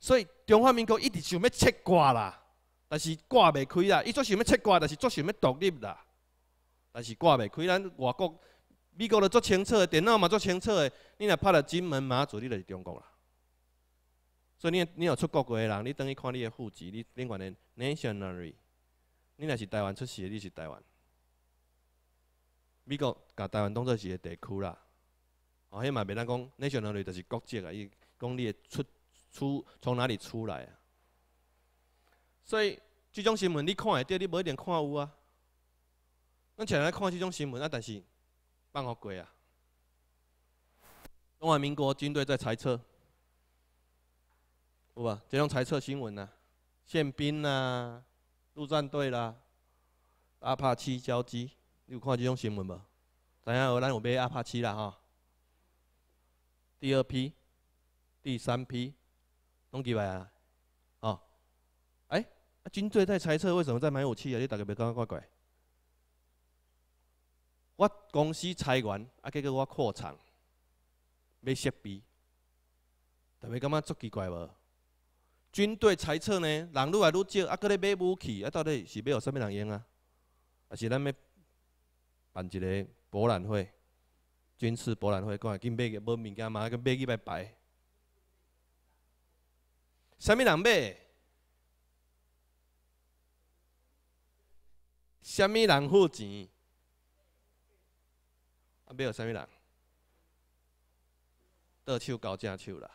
所以中华民国一直想要切割啦，但是割袂开啦。伊作想要切割，但是作想要独立啦，但是割袂开咱外国。美国都做清楚电脑嘛做清楚的。你若拍了金门、马祖，你就是中国啦。所以你你有出国过的人，你等于看你的户籍，你另外个 nationality，你若是台湾出生，你是台湾。美国把台湾当作是地区啦。哦，迄嘛袂当讲 nationality 就是国籍啊，伊讲你的出出从哪里出来啊。所以即种新闻你看会得，你无一定看有啊。咱常常看即种新闻啊，但是。办好鬼啊！中华民国军队在裁撤，有吧？这种裁撤新闻呐，宪兵呐，陆战队啦，阿帕奇交机，有看这种新闻无？等下我咱有买阿帕奇啦哈？第二批、第三批，拢几百人，哦，哎，军队在裁撤，为什么在买武器啊？你大概别搞搞怪怪。我公司裁员，啊，结果我扩产，要设备，逐你感觉足奇怪无？军队裁撤呢，人愈来愈少，啊，搁咧买武器，啊，到底是要有啥物人用啊？啊，是咱要办一个博览会，军事博览会，讲来买个无物件嘛，跟买几摆牌，啥物人买？啥物人付钱？没有啥物人，倒手交正手啦，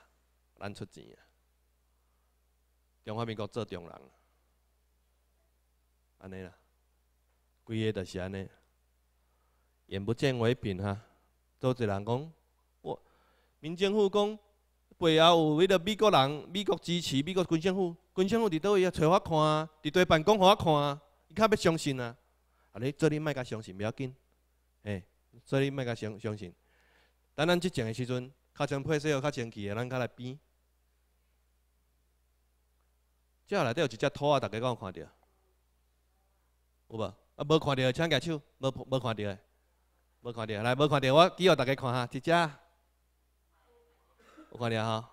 咱出钱啊。中华民国做中人，安尼啦，规个就是安尼。眼不见为凭哈。做一个人讲，我民政府讲背后有迄个美国人、美国支持、美国军政府，军政府伫倒位啊？找我看啊？伫块办公互我看啊？伊较欲相信啊？啊，你做你莫甲相信，袂要紧，哎。所以莫甲相相信。等咱即种的时阵，较张配色又较清气的，咱甲来比。接下来底有一只兔啊，大家有看到？有无？啊，无看到请举手。无无看到的，无看到。来，无看到我举个大家看下，一只。有看到吼？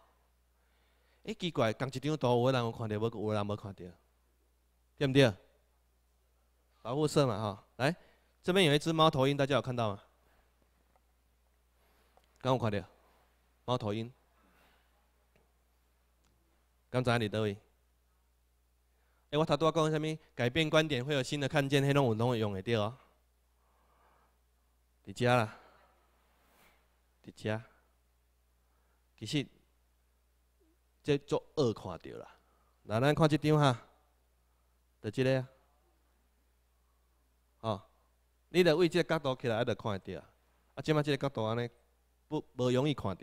哎，奇怪，同一张图有个人有看到，无个人无看到，对毋对？保护色嘛吼。来，这边有一只猫头鹰，大家有看到吗？敢有看到？猫头鹰。敢知影伫倒位？哎，我头拄仔讲的啥物？改变观点会有新的看见，迄种有会用会着。伫遮啦，伫遮。其实，即做恶看到啦。那咱看这张哈，伫即个啊，汝你为即个角度起来，你着看会着。啊，即嘛即个角度安尼。不无容易看到，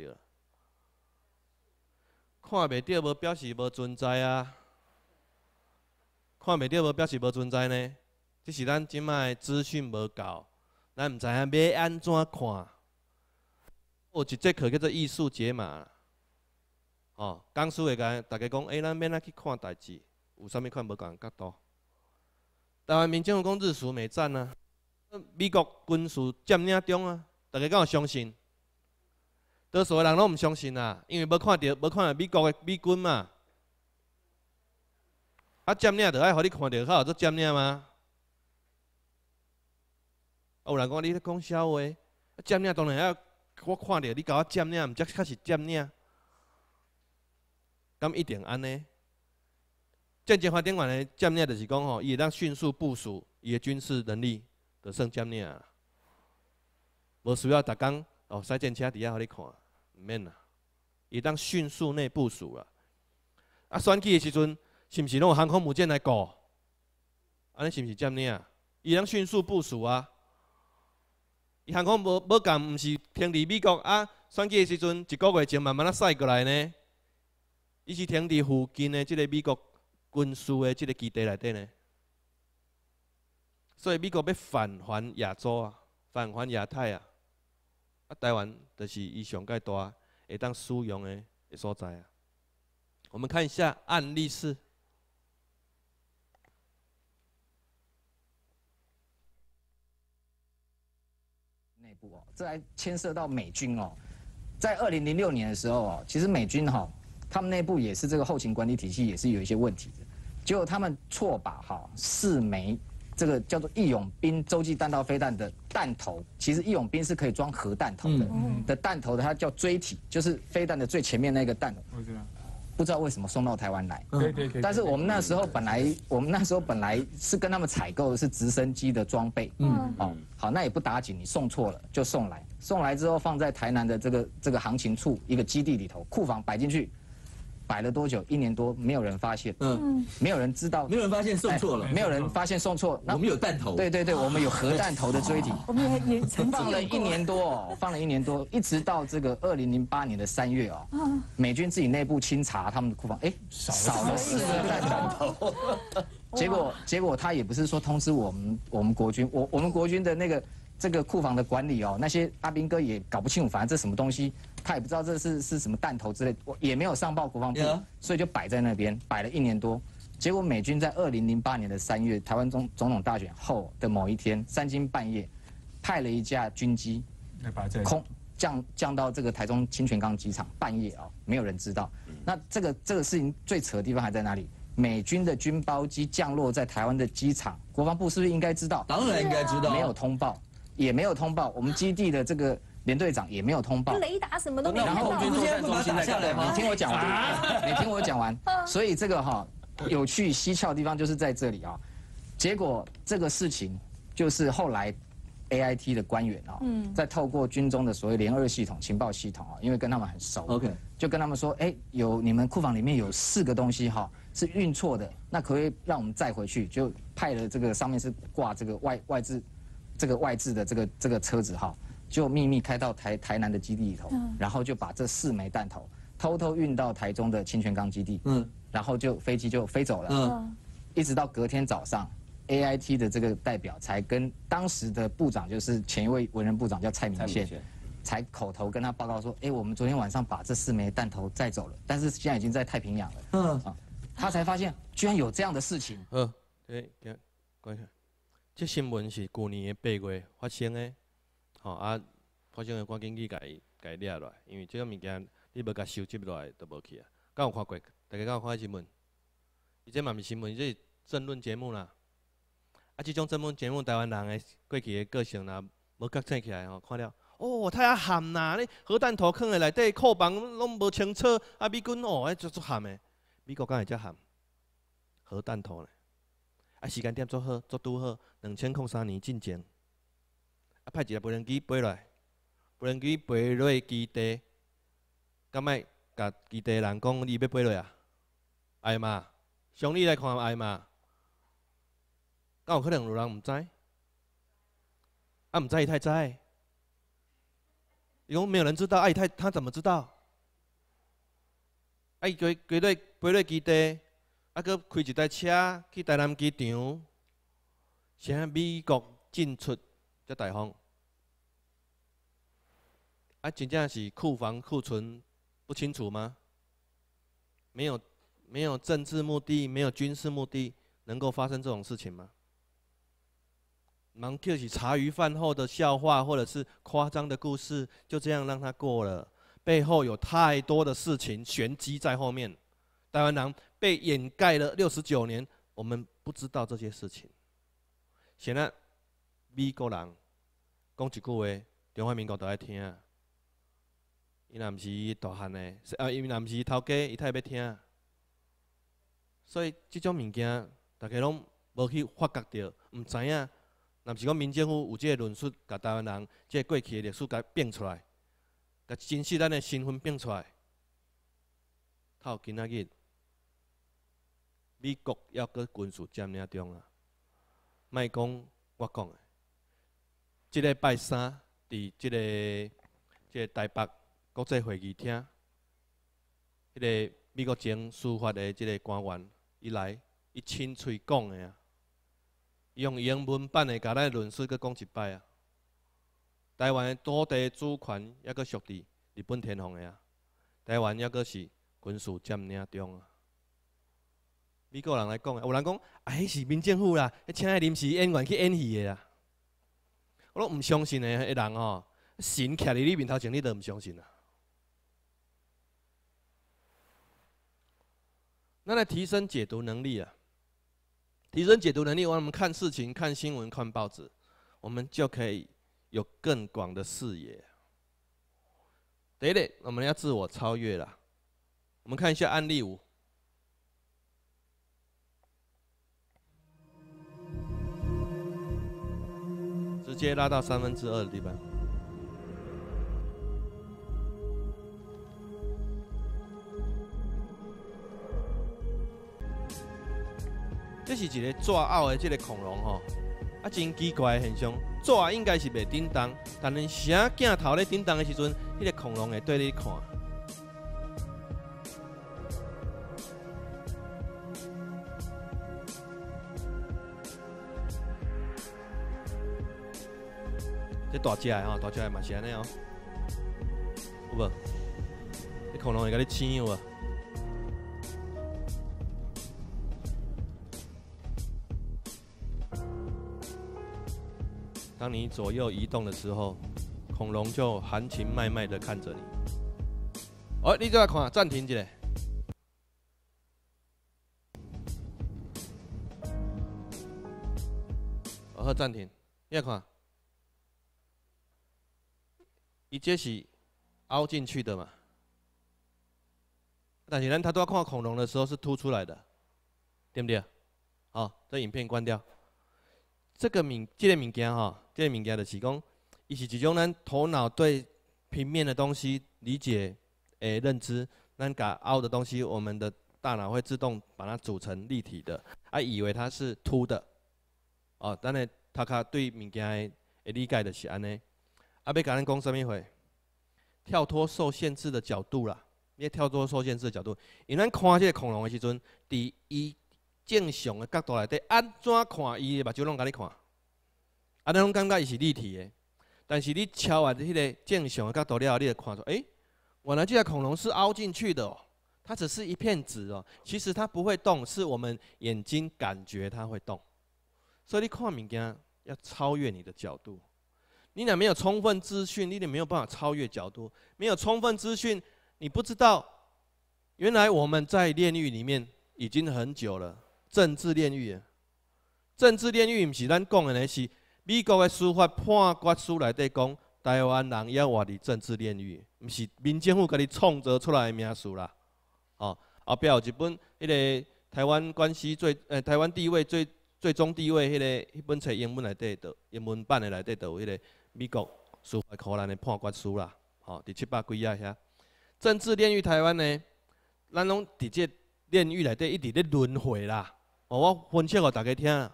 看袂到无表示无存在啊？看袂到无表示无存在呢？即是咱即卖资讯无够，咱毋知影要安怎看。有一节课叫做艺术解码，哦，讲师会甲大家讲，哎，咱免来去看代志，有啥物看无共角度。台湾民众讲日俗美战啊，美国军事占领中啊，大家敢有相信？多数的人拢唔相信啦，因为无看到、无看到美国的美军嘛。啊，占领就爱互你看到，靠，做占领吗？有人讲你咧讲笑话，占领当然要我看到，你甲我占领，唔则确实占领。咁一定安呢？战争发展完咧，占领就是讲吼，伊会当迅速部署伊的军事能力，就占领啊。无需要逐工哦，三战车底下互你看。免啊，伊当迅速内部署啊，啊，选举的时阵是毋是拢有航空母舰来过？啊，尼是毋是这么啊？伊当迅速部署啊，伊航空母母舰毋是停伫美国啊，选举的时阵一个月前慢慢啊驶过来呢？伊是停伫附近的即个美国军事的即个基地内底呢？所以美国要返还亚洲啊，返还亚太啊。啊，台湾就是伊上盖大会当使用的所在啊。我们看一下案例是内部哦，这还牵涉到美军哦。在二零零六年的时候哦，其实美军哈，他们内部也是这个后勤管理体系也是有一些问题的，结果他们错把哈四枚。这个叫做“义勇兵”洲际弹道飞弹的弹头，其实“义勇兵”是可以装核弹头的的弹头的，它叫锥体，就是飞弹的最前面那个弹。不知道为什么送到台湾来。但是我们那时候本来，我们那时候本来是跟他们采购的是直升机的装备。嗯。哦，好，那也不打紧，你送错了就送来，送来之后放在台南的这个这个行情处一个基地里头库房摆进去。摆了多久？一年多，没有人发现，嗯，没有人知道，没有人发现送错了，没有人发现送错。我们有弹头，对对对，我们有核弹头的锥体。我们也也放了一年多哦，放了一年多，一直到这个二零零八年的三月哦，美军自己内部清查他们的库房，哎，少了四个弹头。结果结果他也不是说通知我们，我们国军，我我们国军的那个这个库房的管理哦，那些阿兵哥也搞不清楚，反正这什么东西。他也不知道这是是什么弹头之类，我也没有上报国防部，所以就摆在那边，摆了一年多。结果美军在二零零八年的三月，台湾总总统大选后的某一天，三更半夜，派了一架军机，空降降到这个台中清泉岗机场，半夜啊，没有人知道。那这个这个事情最扯的地方还在哪里？美军的军包机降落在台湾的机场，国防部是不是应该知道？当然应该知道，没有通报，也没有通报我们基地的这个。连队长也没有通报，然后军事中心下来，你听我讲完，你听我讲完。所以这个哈有去蹊跷的地方就是在这里啊。结果这个事情就是后来 A I T 的官员啊，在透过军中的所谓联二系统情报系统啊，因为跟他们很熟，OK，就跟他们说，哎，有你们库房里面有四个东西哈，是运错的，那可不可以让我们再回去？就派了这个上面是挂这个外外置这个外置的这个这个车子哈。就秘密开到台台南的基地里头，然后就把这四枚弹头偷偷运到台中的清泉岗基地，然后就飞机就飞走了。一直到隔天早上，AIT 的这个代表才跟当时的部长，就是前一位文人部长叫蔡明宪，才口头跟他报告说：，哎，我们昨天晚上把这四枚弹头载走了，但是现在已经在太平洋了。啊，他才发现居然有这样的事情。好，对，关上。这新闻是去年的八月发生的。吼啊！发生诶，赶紧去甲伊掠落来，因为即个物件你无甲收集落来，都无去啊！敢有看过？大家敢有看新闻？伊这嘛毋是新闻，伊即是争论节目啦。啊，即种争论节目，台湾人诶过去诶个性啦，无觉醒起来吼。看了，哦，太啊含啦！你核弹头囥诶内底库房拢无清楚，啊，美军哦，诶，足足含诶。美国敢会遮含？核弹头咧，啊，时间点足好，足拄好，两千零三年进前，啊，派一架无人机飞来，无人机飞落基地，敢迈甲基地人讲，伊要飞来啊，爱嘛，上汝来看爱嘛。甲有可能有人毋知，啊，毋知伊太知，伊讲没有人知道，伊太他怎么知道？啊，伊飞飞落飞落基地，啊，佮开一台车去台南机场，啥美国进出。叫大方，啊，真正是库房库存不清楚吗？没有，没有政治目的，没有军事目的，能够发生这种事情吗？忙就是茶余饭后的笑话，或者是夸张的故事，就这样让它过了。背后有太多的事情，玄机在后面。台湾人被掩盖了六十九年，我们不知道这些事情。显然。美国人讲一句话，中华民国都爱听。伊若毋是大汉说啊，伊若毋是头家，伊太要听。所以即种物件，大家拢无去发觉到，毋知影。若是讲民政府有即个论述，甲台湾人即个过去的历史伊变出来，甲真实咱诶身份变出来。到今仔日，美国要搁军事占领中啊，莫讲我讲个。即个拜三，伫即个即个台北国际会议厅，迄个美国前司法的即个官员伊来，伊亲嘴讲啊伊用英文版的甲咱论述，阁讲一摆啊。台湾的土地主权也阁属于日本天皇的啊，台湾也阁是军事占领中啊。美国人来讲的有人讲啊，迄是民政府啦，迄请临时演员去演戏的啦。我都不相信呢，一人吼神徛在你面头前，你都不相信啦。那来提升解读能力啊，提升解读能力，我们看事情、看新闻、看报纸，我们就可以有更广的视野。第二，我们要自我超越了。我们看一下案例五。直接拉到三分之二的地方。这是一个抓耳的这个恐龙哈，啊，真奇怪的现象，抓应该是没叮当，但是蛇镜头在叮当的时阵，那个恐龙会对你看。大只的吼，大只的是安尼哦，有无？恐龙会甲你亲有无？当你左右移动的时候，恐龙就含情脉脉的看着你。哦，你怎啊看？暂停一下。好，暂停。要看。伊这是凹进去的嘛？但是咱他都要看恐龙的时候是凸出来的，对不对好，这影片关掉。这个明，这个物件哈，这个物件的是讲，伊是一种咱头脑对平面的东西理解诶认知。咱个凹的东西，我们的大脑会自动把它组成立体的，啊，以为它是凸的。哦，当然，他看对物件的理解的是安尼。阿要甲恁讲什么会？跳脱受限制的角度啦！你跳脱受限制的角度，因为咱看这个恐龙的时阵，伫伊正常的角度内底，安怎看伊的目睭拢甲你看，啊，你拢感觉伊是立体的。但是你超越迄个正常的角度了，后，你来看出，诶，原来这个恐龙是凹进去的哦，它只是一片纸哦。其实它不会动，是我们眼睛感觉它会动。所以你看物件要超越你的角度。你俩没有充分资讯，你俩没有办法超越角度。没有充分资讯，你不知道原来我们在炼狱里面已经很久了。政治炼狱，政治炼狱，毋是咱讲的呢？是美国的司法判决书嚟底讲台湾人要活喺政治炼狱，毋是民政府佮你创造出来的名词啦。哦，后壁有一本迄个台湾关系最，呃，台湾地位最最终地位迄个，迄本册英文嚟底读，英文版的内底读迄个。美国司法可能的判决书啦，吼，第七百几页遐。政治炼狱台湾呢，咱拢伫这炼狱内底一直咧轮回啦。我分析互大家听，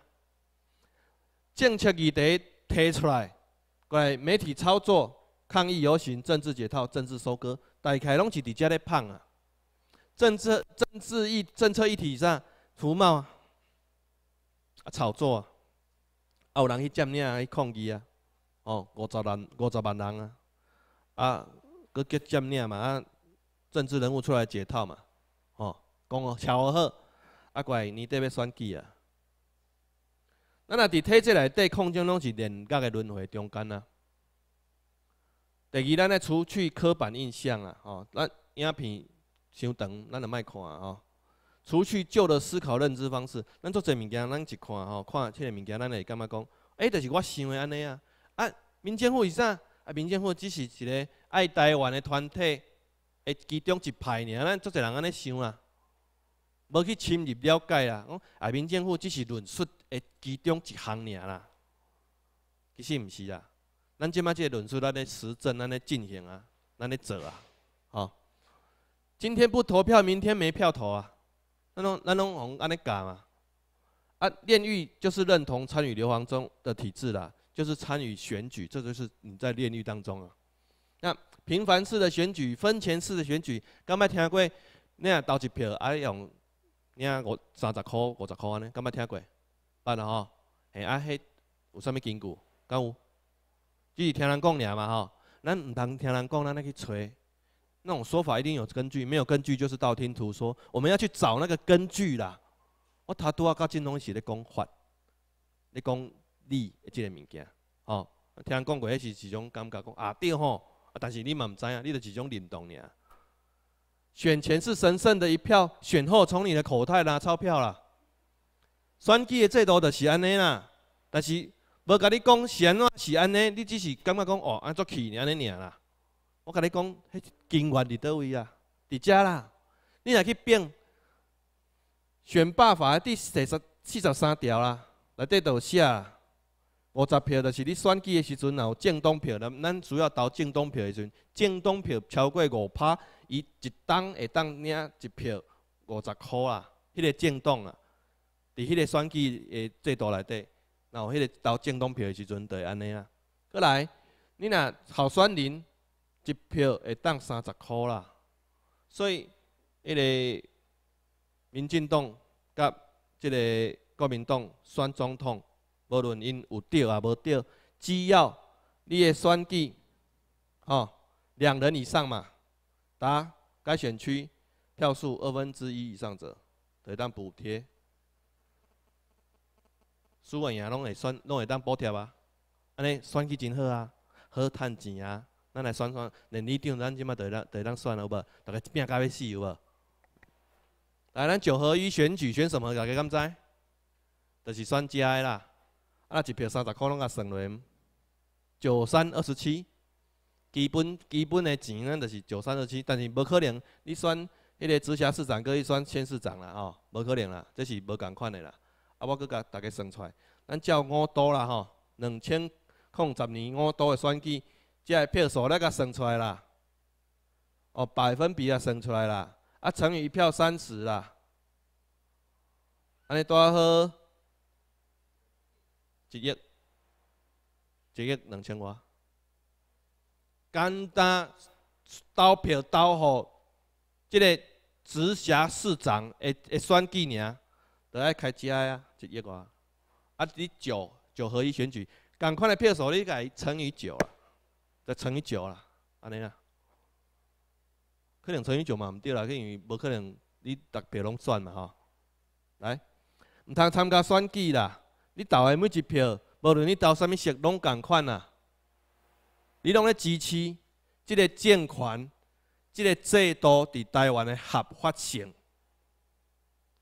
政策议题提出来，怪媒体操作、抗议游行、政治解套、政治收割，大概拢是伫遮咧判啊。政策、政治议、政策议题上，图贸啊，炒作啊，有人去占领、啊，去抗议啊。哦，五十万，五十万人啊！啊，佮接占领嘛，啊，政治人物出来解套嘛，吼，讲超好，啊怪，你得要算计啊。咱呐伫体制内底空间拢是连价个轮回中间啊。第二，咱咧除去刻板印象啊，吼，咱影片伤长，咱就莫看啊，吼，除去旧的思考认知方式，咱做侪物件，咱一看吼，看这个物件，咱会感觉讲，哎，就是我想的安尼啊。啊！民间户是啥？啊！民间户只是一个爱台湾的团体，诶，其中一派尔。咱做侪人安尼想啊，无去深入了解啊。讲啊，民间户只是论述诶其中一项尔啦。其实毋是啦，咱即摆即论述，咱咧实证，咱咧进行啊，咱咧做啊。哦。今天不投票，明天没票投啊。咱拢咱拢往安尼干啊？啊，炼狱就是认同参与流氓中的体制啦。就是参与选举，这就是你在炼狱当中啊。那频繁式的选举、分钱式的选举，刚麦听过你啊投一票，啊用你啊五三十块、五十块安尼，刚麦听过，捌了吼。嘿，啊，迄有啥物根据？敢有，只是听人讲养嘛吼。咱毋当听人讲，咱那去锤，那种说法一定有根据，没有根据就是道听途说。我们要去找那个根据啦。我他都要跟金融系起咧讲法，你讲。你即个物件，吼，听人讲过，是一种感觉，讲啊对吼，但是你嘛毋知影，你就一种认同尔。选前是神圣的一票，选后从你的口袋拿钞票啦。选举的制度就是安尼啦，但是无甲你讲是安怎是安尼，你只是感觉讲哦，安做去安尼尔啦。我甲你讲，迄根源伫倒位啊？伫遮啦。你若去变，选罢法的第四十四十三条啦，内底度写。五十票就是你选举的时阵，然后政党票，咱咱主要投政党票的时，阵，政党票超过五趴，伊一党会当领一票五十箍啦，迄个政党啊，伫迄个选举的制度内底，然后迄个投政党票的时阵就会安尼啊。过来，你若候选人，一票会当三十箍啦。所以，迄个民进党甲即个国民党选总统。无论因有对也无对，只要你的选举，吼，两人以上嘛，答该选区票数二分之一以上者，得会当补贴。输完也拢会选，拢会当补贴啊。安尼选举真好啊，好趁钱啊。咱来选选，连李长咱即马就当会当选了无？大家拼到要死有无？来，咱九合一选举选什么？大家敢知？就是选的啦。啊，一票三十块拢甲算落去，九三二十七，基本基本的钱呢，就是九三二七，但是无可能，你选迄个直辖市长可以选县市长啦，吼，无可能啦，这是无共款的啦。啊，我去甲大家算出，来，咱照五都啦，吼，两千零十年五都的选举，即个票数咧甲算出来啦，哦，百分比也算出来啦，啊，乘以一票三十啦，安尼带好。一亿，一亿两千万，简单投票投号，即个直辖市长会会选举尔，就爱开加呀，一亿个，啊，你九九合一选举，赶快来票数你该乘以九啦，再乘以九啦，安尼啊？可能乘以九嘛，毋对啦，因为无可能你逐票拢选嘛吼，来，毋通参加选举啦？你投的每一票，无论你投什物色，拢共款啊！你拢咧支持即个政权、即个制度，伫台湾的合法性。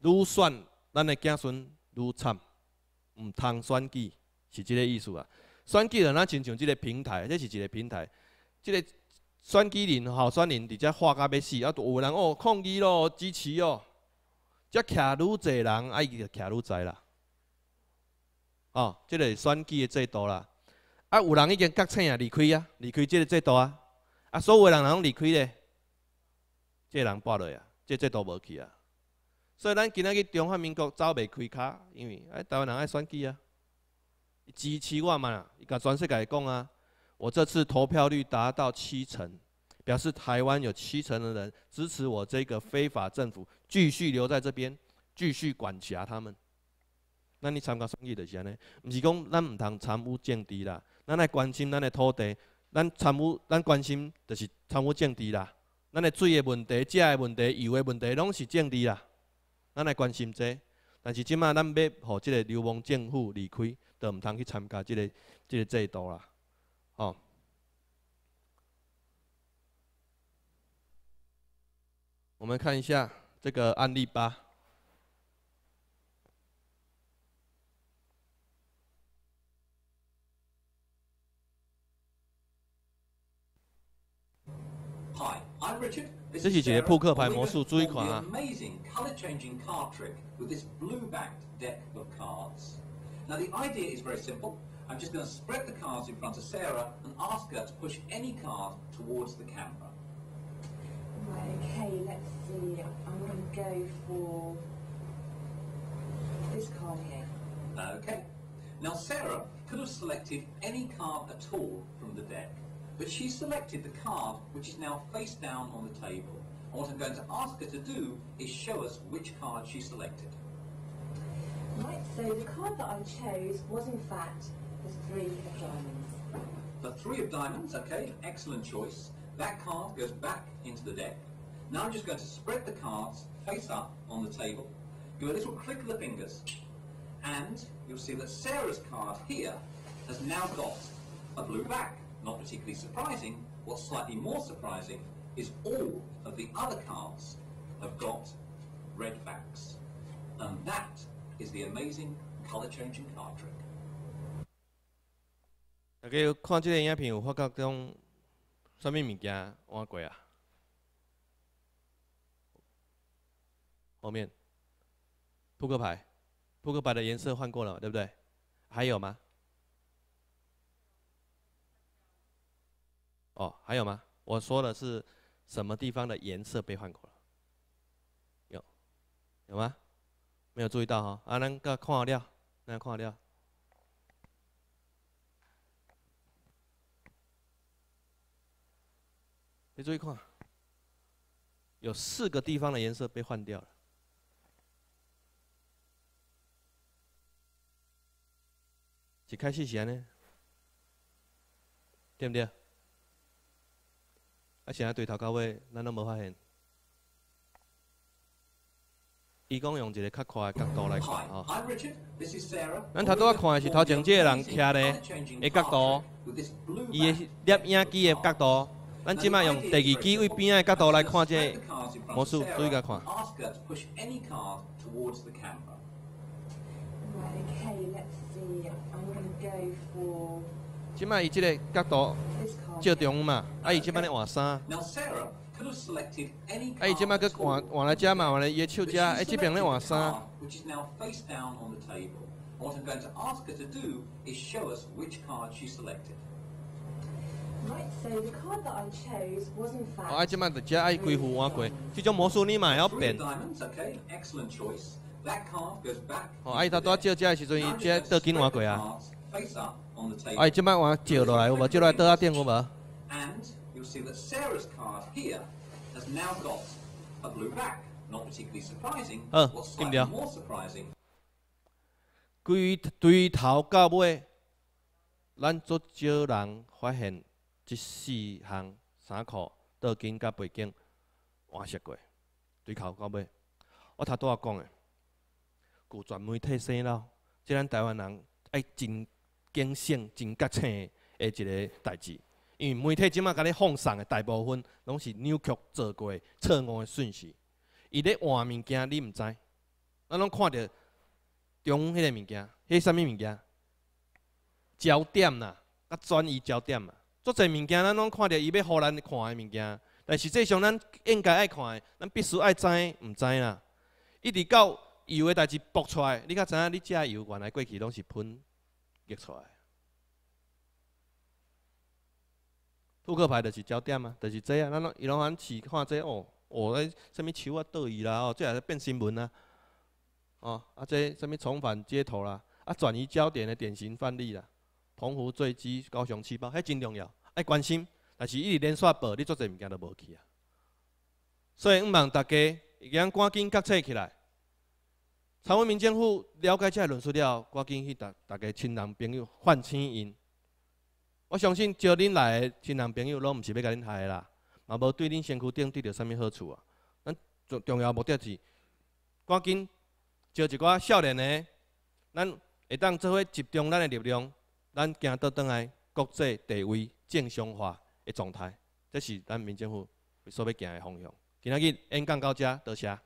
愈选咱的子孙愈惨，毋通选举是即个意思啊！选举人亲像即个平台，这是一个平台。即个选举人候选人，伫遮喝甲要死啊！有人哦抗议咯、支持哦，遮倚愈济人啊，伊就倚愈济啦。哦，这个选举的制度啦，啊，有人已经觉醒啊，离开啊，离开即个制度啊，啊，所有的人拢离开咧，这人跋落呀，这制度无去啊，所以咱今仔日中华民国走袂开卡，因为哎，台湾人爱选举啊，支持我嘛，伊甲全世界讲啊，我这次投票率达到七成，表示台湾有七成的人支持我这个非法政府继续留在这边，继续管辖他们。咱去参加选举就是安尼，毋是讲咱毋通参与政治啦，咱来关心咱的土地，咱参与，咱关心就是参与政治啦。咱的水的问题、食的问题、油的问题，拢是政治啦，咱来关心这。但是即摆咱要互即个流氓政府离开，就毋通去参加即个即个制度啦。哦，我们看一下这个案例吧。这期节扑克牌魔术注意款啊！Now the idea is very simple. I'm just going to spread the cards in front of Sarah and ask her to push any card towards the camera. Right, okay, let's see. I'm going to go for this card here. Okay. Now Sarah could have selected any card at all from the deck. But she selected the card which is now face down on the table. And what I'm going to ask her to do is show us which card she selected. Right, so the card that I chose was in fact the Three of Diamonds. The Three of Diamonds, okay, excellent choice. That card goes back into the deck. Now I'm just going to spread the cards face up on the table, do a little click of the fingers, and you'll see that Sarah's card here has now got a blue back not particularly surprising. What's slightly more surprising is all of the other cards have got red backs. And that is the amazing colour-changing card trick. 大家有看即个影片有发觉讲，啥物物件换过啊？后面，扑克牌，扑克牌的颜色换过了，对不对？还有吗？哦，还有吗？我说的是，什么地方的颜色被换过了？有，有吗？没有注意到哈，啊，那个看那个看料。你注意看，有四个地方的颜色被换掉了。一开始是安呢，对不对？啊，现在对头高位，咱拢无发现。伊讲用一个较快的角度来看吼。咱头拄仔看的是头前即个人徛咧的角度，伊的摄影机的角度。咱即卖用第二机位边仔角度来看这魔术，注意下看。即卖以这个角度照中嘛，啊！伊即卖咧换衫，啊！伊即卖去换换来遮嘛，换来伊个手遮，啊！即爿咧换衫。啊！啊！即卖在遮啊！鬼乎换鬼，就将魔术你嘛要变。啊！啊！他拄啊照遮的时阵，伊遮倒镜换鬼啊！哎，即摆我照来，有无？照来多阿点，有无？嗯，对唔了。对头到尾，咱做少人发现，一四项衫裤、倒具、甲背景换色过，对头到尾。我头都阿讲的，古全媒体洗了，即咱台湾人爱进。真相真觉醒的一个代志，因为媒体即马甲你放送的大部分拢是扭曲做过错误的顺序，伊伫换物件，你毋知。咱拢看着中央迄个物件，迄啥物物件？焦点啦，甲转移焦点啦，足侪物件咱拢看着伊要予咱看的物件，但是即上咱应该爱看的，咱必须爱知毋知啦。一直到油的代志曝出，来，你甲知影你遮油原来过去拢是喷。揭出来，扑克牌就是焦点啊，就是这啊。咱拢伊拢安试看这哦哦，迄什物树啊倒去啦？哦，这也是变新闻啊。哦，啊这什物重返街头啦？啊，转移焦点的典型范例啦。澎湖坠机高雄气爆，迄真重要，爱关心。但是一直连续报，你做侪物件都无去啊。所以，毋忙大家，已经赶紧决策起来。台湾民政府了解这个论述了赶紧去逐大家亲人朋友唤醒因。我相信招恁来的亲人朋友，拢毋是要甲恁害啦，嘛无对恁身躯顶得着啥物好处啊。咱重重要目的，是赶紧招一寡少年的，咱会当做伙集中咱的力量，咱行倒转来国际地位正常化的状态，这是咱民政府所要行的方向。今仔日演讲到这，多谢。